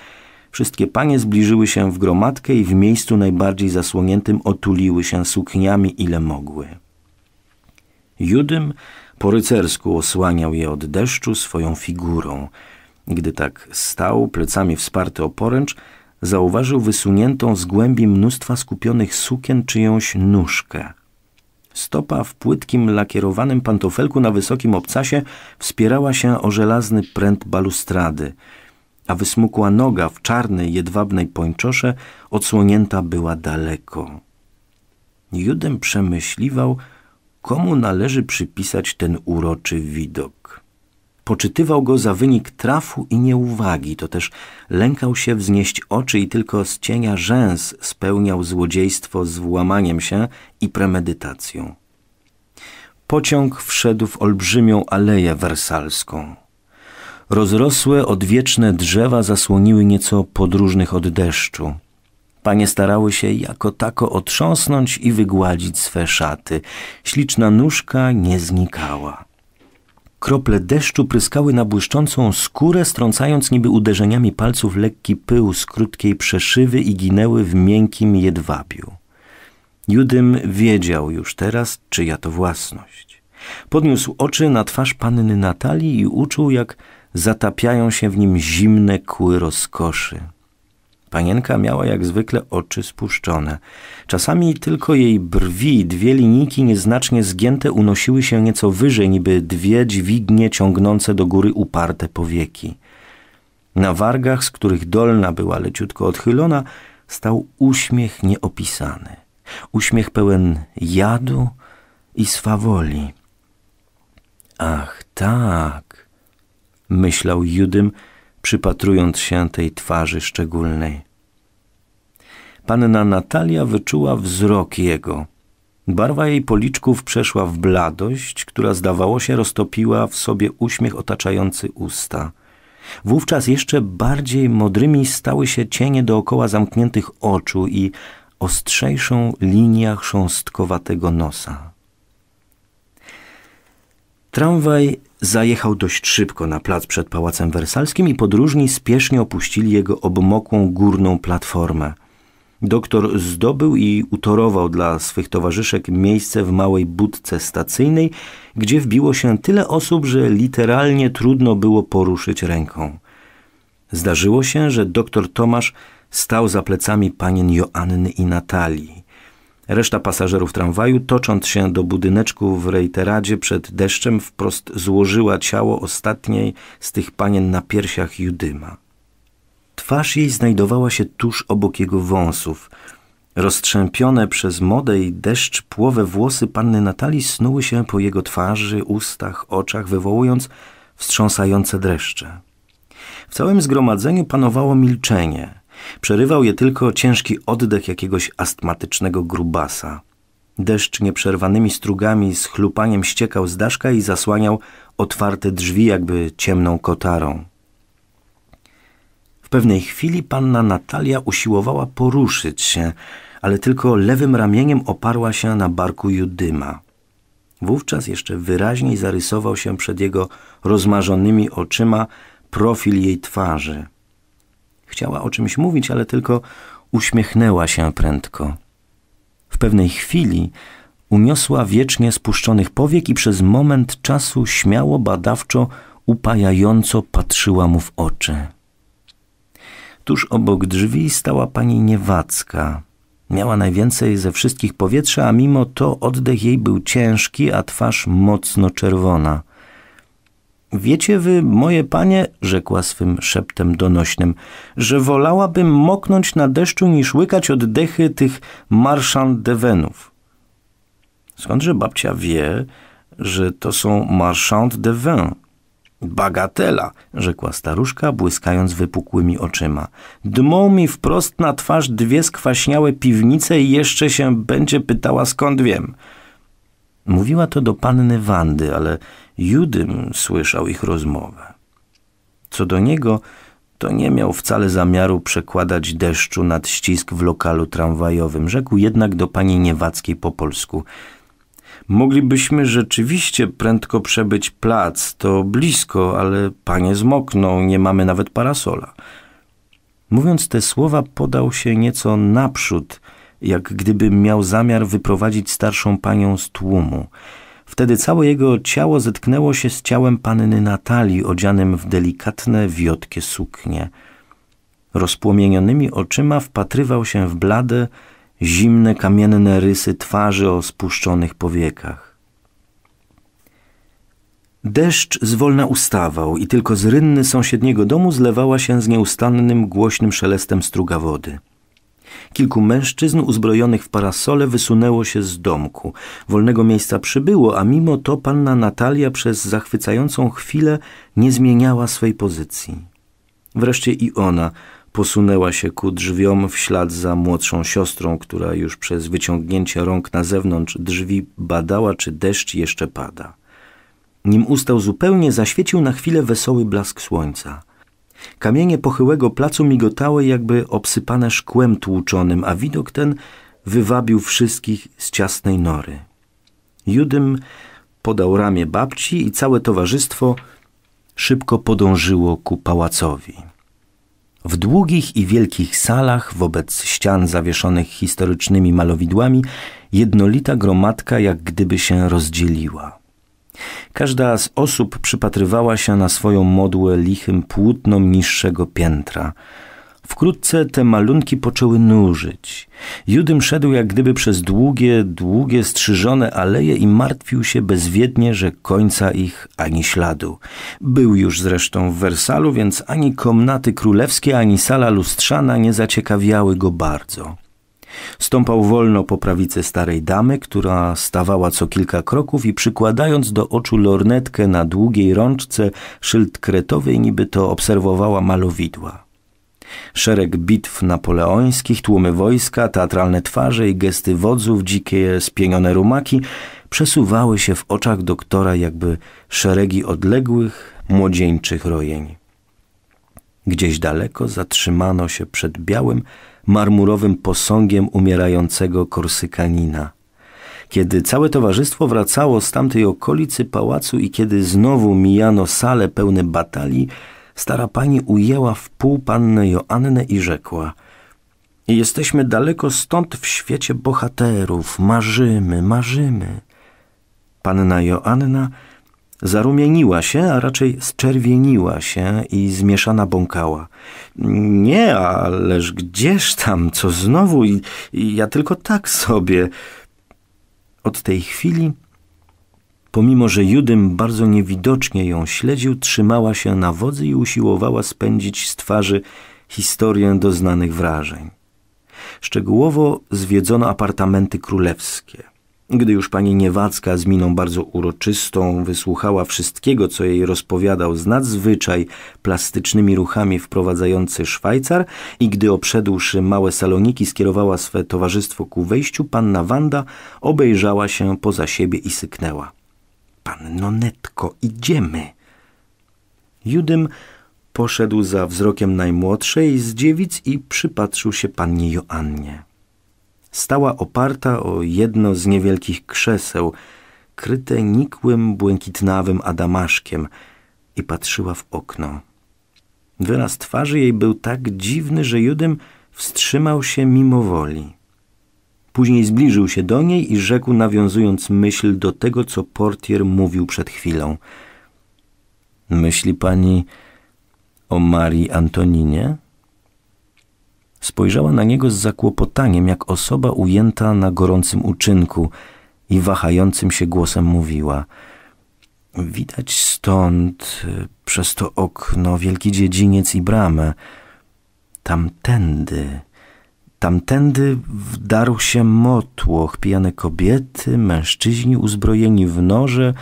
Wszystkie panie zbliżyły się w gromadkę i w miejscu najbardziej zasłoniętym otuliły się sukniami, ile mogły. Judym po rycersku osłaniał je od deszczu swoją figurą – gdy tak stał, plecami wsparty o poręcz, zauważył wysuniętą z głębi mnóstwa skupionych sukien czyjąś nóżkę. Stopa w płytkim, lakierowanym pantofelku na wysokim obcasie wspierała się o żelazny pręt balustrady, a wysmukła noga w czarnej, jedwabnej pończosze odsłonięta była daleko. Judem przemyśliwał, komu należy przypisać ten uroczy widok. Poczytywał go za wynik trafu i nieuwagi, to też lękał się wznieść oczy i tylko z cienia rzęs spełniał złodziejstwo z włamaniem się i premedytacją. Pociąg wszedł w olbrzymią aleję wersalską. Rozrosłe, odwieczne drzewa zasłoniły nieco podróżnych od deszczu. Panie starały się jako tako otrząsnąć i wygładzić swe szaty. Śliczna nóżka nie znikała. Krople deszczu pryskały na błyszczącą skórę, strącając niby uderzeniami palców lekki pył z krótkiej przeszywy i ginęły w miękkim jedwabiu. Judym wiedział już teraz, czyja to własność. Podniósł oczy na twarz panny Natalii i uczuł, jak zatapiają się w nim zimne kły rozkoszy. Panienka miała jak zwykle oczy spuszczone. Czasami tylko jej brwi, dwie linijki nieznacznie zgięte, unosiły się nieco wyżej, niby dwie dźwignie ciągnące do góry uparte powieki. Na wargach, z których dolna była leciutko odchylona, stał uśmiech nieopisany. Uśmiech pełen jadu i swawoli. Ach, tak, myślał Judym, przypatrując się tej twarzy szczególnej. Panna Natalia wyczuła wzrok jego. Barwa jej policzków przeszła w bladość, która zdawało się roztopiła w sobie uśmiech otaczający usta. Wówczas jeszcze bardziej modrymi stały się cienie dookoła zamkniętych oczu i ostrzejszą linia chrząstkowatego nosa. Tramwaj zajechał dość szybko na plac przed Pałacem Wersalskim i podróżni spiesznie opuścili jego obmokłą górną platformę. Doktor zdobył i utorował dla swych towarzyszek miejsce w małej budce stacyjnej, gdzie wbiło się tyle osób, że literalnie trudno było poruszyć ręką. Zdarzyło się, że doktor Tomasz stał za plecami panien Joanny i Natalii. Reszta pasażerów tramwaju, tocząc się do budyneczku w Reiteradzie przed deszczem, wprost złożyła ciało ostatniej z tych panien na piersiach Judyma. Twarz jej znajdowała się tuż obok jego wąsów. Roztrzępione przez modę i deszcz płowe włosy panny Natalii snuły się po jego twarzy, ustach, oczach, wywołując wstrząsające dreszcze. W całym zgromadzeniu panowało milczenie – Przerywał je tylko ciężki oddech jakiegoś astmatycznego grubasa. Deszcz nieprzerwanymi strugami z chlupaniem ściekał z daszka i zasłaniał otwarte drzwi jakby ciemną kotarą. W pewnej chwili panna Natalia usiłowała poruszyć się, ale tylko lewym ramieniem oparła się na barku Judyma. Wówczas jeszcze wyraźniej zarysował się przed jego rozmarzonymi oczyma profil jej twarzy – Chciała o czymś mówić, ale tylko uśmiechnęła się prędko. W pewnej chwili uniosła wiecznie spuszczonych powiek i przez moment czasu śmiało, badawczo, upajająco patrzyła mu w oczy. Tuż obok drzwi stała pani Niewacka. Miała najwięcej ze wszystkich powietrza, a mimo to oddech jej był ciężki, a twarz mocno czerwona. Wiecie wy, moje panie, rzekła swym szeptem donośnym, że wolałabym moknąć na deszczu niż łykać oddechy tych marszand-dewenów. Skądże babcia wie, że to są marszant de vin? Bagatela, rzekła staruszka, błyskając wypukłymi oczyma. Dmą mi wprost na twarz dwie skwaśniałe piwnice i jeszcze się będzie pytała skąd wiem. Mówiła to do panny Wandy, ale Judym słyszał ich rozmowę. Co do niego, to nie miał wcale zamiaru przekładać deszczu nad ścisk w lokalu tramwajowym. Rzekł jednak do pani Niewackiej po polsku. Moglibyśmy rzeczywiście prędko przebyć plac, to blisko, ale panie zmokną, nie mamy nawet parasola. Mówiąc te słowa, podał się nieco naprzód, jak gdyby miał zamiar wyprowadzić starszą panią z tłumu. Wtedy całe jego ciało zetknęło się z ciałem panny Natalii, odzianym w delikatne, wiotkie suknie. Rozpłomienionymi oczyma wpatrywał się w blade, zimne, kamienne rysy twarzy o spuszczonych powiekach. Deszcz zwolna ustawał i tylko z rynny sąsiedniego domu zlewała się z nieustannym, głośnym szelestem struga wody. Kilku mężczyzn uzbrojonych w parasole wysunęło się z domku. Wolnego miejsca przybyło, a mimo to panna Natalia przez zachwycającą chwilę nie zmieniała swej pozycji. Wreszcie i ona posunęła się ku drzwiom w ślad za młodszą siostrą, która już przez wyciągnięcie rąk na zewnątrz drzwi badała, czy deszcz jeszcze pada. Nim ustał zupełnie, zaświecił na chwilę wesoły blask słońca – Kamienie pochyłego placu migotały jakby obsypane szkłem tłuczonym, a widok ten wywabił wszystkich z ciasnej nory. Judym podał ramię babci i całe towarzystwo szybko podążyło ku pałacowi. W długich i wielkich salach, wobec ścian zawieszonych historycznymi malowidłami, jednolita gromadka jak gdyby się rozdzieliła. Każda z osób przypatrywała się na swoją modłę lichym płótnom niższego piętra. Wkrótce te malunki poczęły nurzyć. Judym szedł jak gdyby przez długie, długie strzyżone aleje i martwił się bezwiednie, że końca ich ani śladu. Był już zresztą w Wersalu, więc ani komnaty królewskie, ani sala lustrzana nie zaciekawiały go bardzo. Stąpał wolno po prawicy starej damy, która stawała co kilka kroków i przykładając do oczu lornetkę na długiej rączce szyld kretowy, niby to obserwowała malowidła. Szereg bitw napoleońskich, tłumy wojska, teatralne twarze i gesty wodzów, dzikie spienione rumaki przesuwały się w oczach doktora jakby szeregi odległych, młodzieńczych rojeń. Gdzieś daleko zatrzymano się przed białym, marmurowym posągiem umierającego Korsykanina. Kiedy całe towarzystwo wracało z tamtej okolicy pałacu i kiedy znowu mijano sale pełne batalii, stara pani ujęła w pół pannę Joannę i rzekła – Jesteśmy daleko stąd w świecie bohaterów, marzymy, marzymy. Panna Joanna – Zarumieniła się, a raczej zczerwieniła się i zmieszana bąkała. Nie, ależ gdzież tam, co znowu, i, i ja tylko tak sobie. Od tej chwili, pomimo że Judym bardzo niewidocznie ją śledził, trzymała się na wodzy i usiłowała spędzić z twarzy historię doznanych wrażeń. Szczegółowo zwiedzono apartamenty królewskie – gdy już pani Niewacka z miną bardzo uroczystą wysłuchała wszystkiego, co jej rozpowiadał z nadzwyczaj plastycznymi ruchami wprowadzający Szwajcar i gdy obszedłszy małe saloniki skierowała swe towarzystwo ku wejściu, panna Wanda obejrzała się poza siebie i syknęła. Panno Netko, idziemy. Judym poszedł za wzrokiem najmłodszej z dziewic i przypatrzył się pannie Joannie. Stała oparta o jedno z niewielkich krzeseł, kryte nikłym, błękitnawym adamaszkiem i patrzyła w okno. Wyraz twarzy jej był tak dziwny, że Judym wstrzymał się mimo woli. Później zbliżył się do niej i rzekł, nawiązując myśl do tego, co portier mówił przed chwilą. Myśli pani o Marii Antoninie? Spojrzała na niego z zakłopotaniem, jak osoba ujęta na gorącym uczynku i wahającym się głosem mówiła. Widać stąd, y, przez to okno, wielki dziedziniec i bramę. Tamtędy, tamtędy wdarł się motłoch, pijane kobiety, mężczyźni uzbrojeni w noże.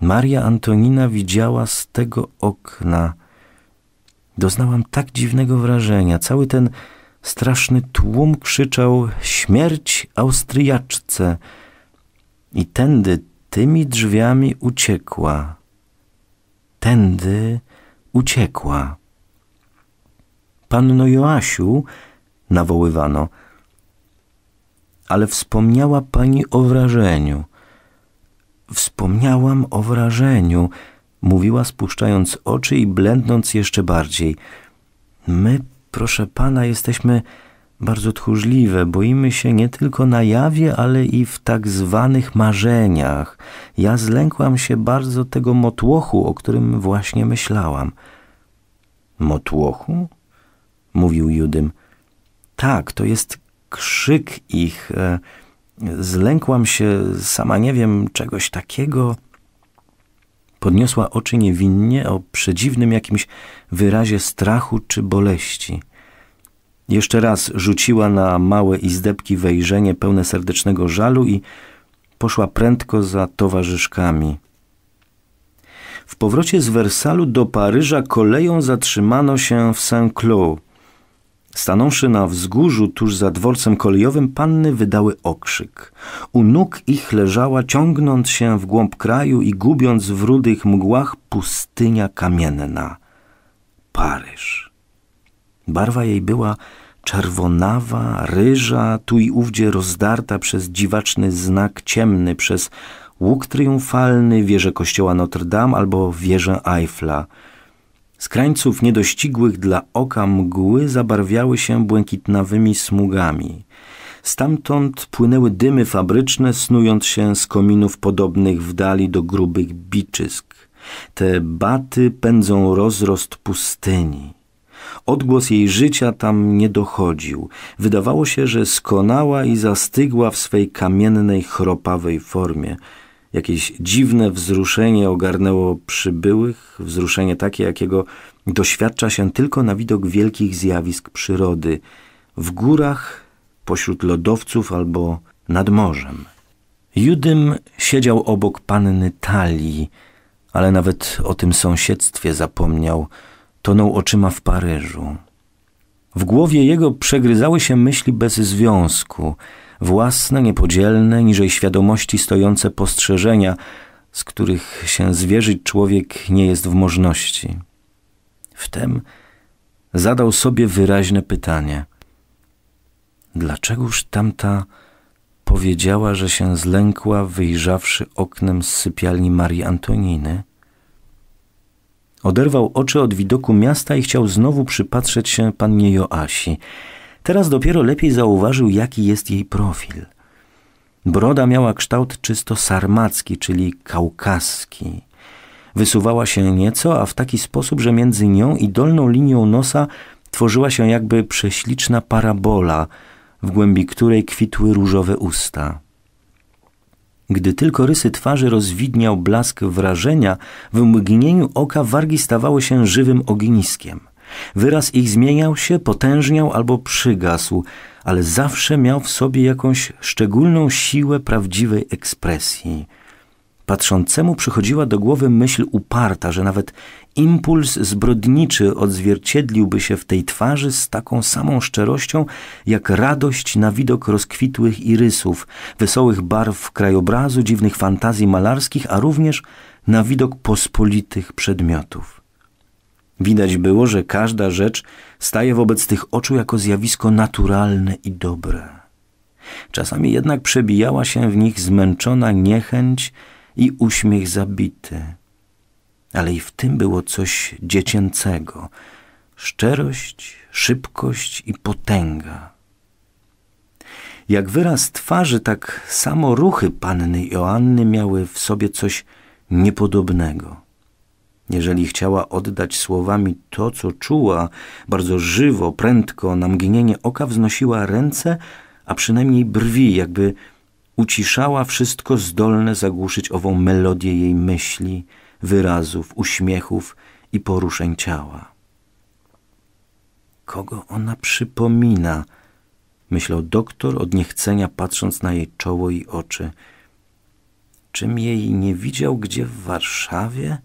Maria Antonina widziała z tego okna. Doznałam tak dziwnego wrażenia. Cały ten Straszny tłum krzyczał: Śmierć Austriaczce! I tędy tymi drzwiami uciekła. Tędy uciekła. Panno Joasiu nawoływano, ale wspomniała pani o wrażeniu. Wspomniałam o wrażeniu, mówiła spuszczając oczy i blędnąc jeszcze bardziej. My Proszę Pana, jesteśmy bardzo tchórzliwe, boimy się nie tylko na jawie, ale i w tak zwanych marzeniach. Ja zlękłam się bardzo tego motłochu, o którym właśnie myślałam. Motłochu? mówił Judym. Tak, to jest krzyk ich. E, zlękłam się, sama nie wiem, czegoś takiego. Podniosła oczy niewinnie o przedziwnym jakimś wyrazie strachu czy boleści. Jeszcze raz rzuciła na małe izdebki wejrzenie pełne serdecznego żalu i poszła prędko za towarzyszkami. W powrocie z Wersalu do Paryża koleją zatrzymano się w Saint-Cloud. Stanąwszy na wzgórzu tuż za dworcem kolejowym, panny wydały okrzyk. U nóg ich leżała, ciągnąc się w głąb kraju i gubiąc w rudych mgłach, pustynia kamienna. Paryż. Barwa jej była czerwonawa, ryża, tu i ówdzie rozdarta przez dziwaczny znak ciemny, przez łuk triumfalny, wieżę kościoła Notre Dame albo wieżę Eiffla – z krańców niedościgłych dla oka mgły zabarwiały się błękitnawymi smugami. Stamtąd płynęły dymy fabryczne, snując się z kominów podobnych w dali do grubych biczysk. Te baty pędzą rozrost pustyni. Odgłos jej życia tam nie dochodził. Wydawało się, że skonała i zastygła w swej kamiennej, chropawej formie – Jakieś dziwne wzruszenie ogarnęło przybyłych, wzruszenie takie, jakiego doświadcza się tylko na widok wielkich zjawisk przyrody w górach, pośród lodowców albo nad morzem. Judym siedział obok panny Talii, ale nawet o tym sąsiedztwie zapomniał, tonął oczyma w Paryżu. W głowie jego przegryzały się myśli bez związku – własne, niepodzielne, niżej świadomości stojące postrzeżenia, z których się zwierzyć człowiek nie jest w możności. Wtem zadał sobie wyraźne pytanie: Dlaczegoż tamta powiedziała, że się zlękła, wyjrzawszy oknem z sypialni Marii Antoniny? Oderwał oczy od widoku miasta i chciał znowu przypatrzeć się pannie Joasi. Teraz dopiero lepiej zauważył, jaki jest jej profil. Broda miała kształt czysto sarmacki, czyli kaukaski. Wysuwała się nieco, a w taki sposób, że między nią i dolną linią nosa tworzyła się jakby prześliczna parabola, w głębi której kwitły różowe usta. Gdy tylko rysy twarzy rozwidniał blask wrażenia, w mgnieniu oka wargi stawały się żywym ogniskiem – Wyraz ich zmieniał się, potężniał albo przygasł, ale zawsze miał w sobie jakąś szczególną siłę prawdziwej ekspresji. Patrzącemu przychodziła do głowy myśl uparta, że nawet impuls zbrodniczy odzwierciedliłby się w tej twarzy z taką samą szczerością, jak radość na widok rozkwitłych irysów, wesołych barw krajobrazu, dziwnych fantazji malarskich, a również na widok pospolitych przedmiotów. Widać było, że każda rzecz staje wobec tych oczu jako zjawisko naturalne i dobre. Czasami jednak przebijała się w nich zmęczona niechęć i uśmiech zabity. Ale i w tym było coś dziecięcego, szczerość, szybkość i potęga. Jak wyraz twarzy, tak samo ruchy panny Joanny miały w sobie coś niepodobnego – jeżeli chciała oddać słowami to, co czuła, bardzo żywo, prędko, na mgnienie oka wznosiła ręce, a przynajmniej brwi, jakby uciszała wszystko zdolne zagłuszyć ową melodię jej myśli, wyrazów, uśmiechów i poruszeń ciała. Kogo ona przypomina? myślał doktor od niechcenia patrząc na jej czoło i oczy. Czym jej nie widział gdzie w Warszawie?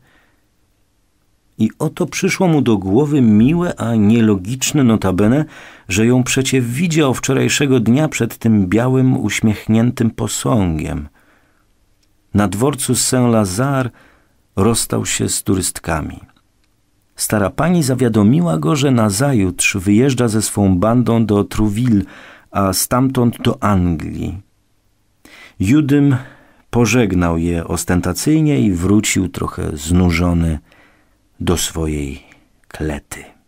I oto przyszło mu do głowy miłe, a nielogiczne notabene, że ją przecie widział wczorajszego dnia przed tym białym, uśmiechniętym posągiem. Na dworcu Saint-Lazare rozstał się z turystkami. Stara pani zawiadomiła go, że nazajutrz wyjeżdża ze swą bandą do Trouville, a stamtąd do Anglii. Judym pożegnał je ostentacyjnie i wrócił trochę znużony – do swojej klety.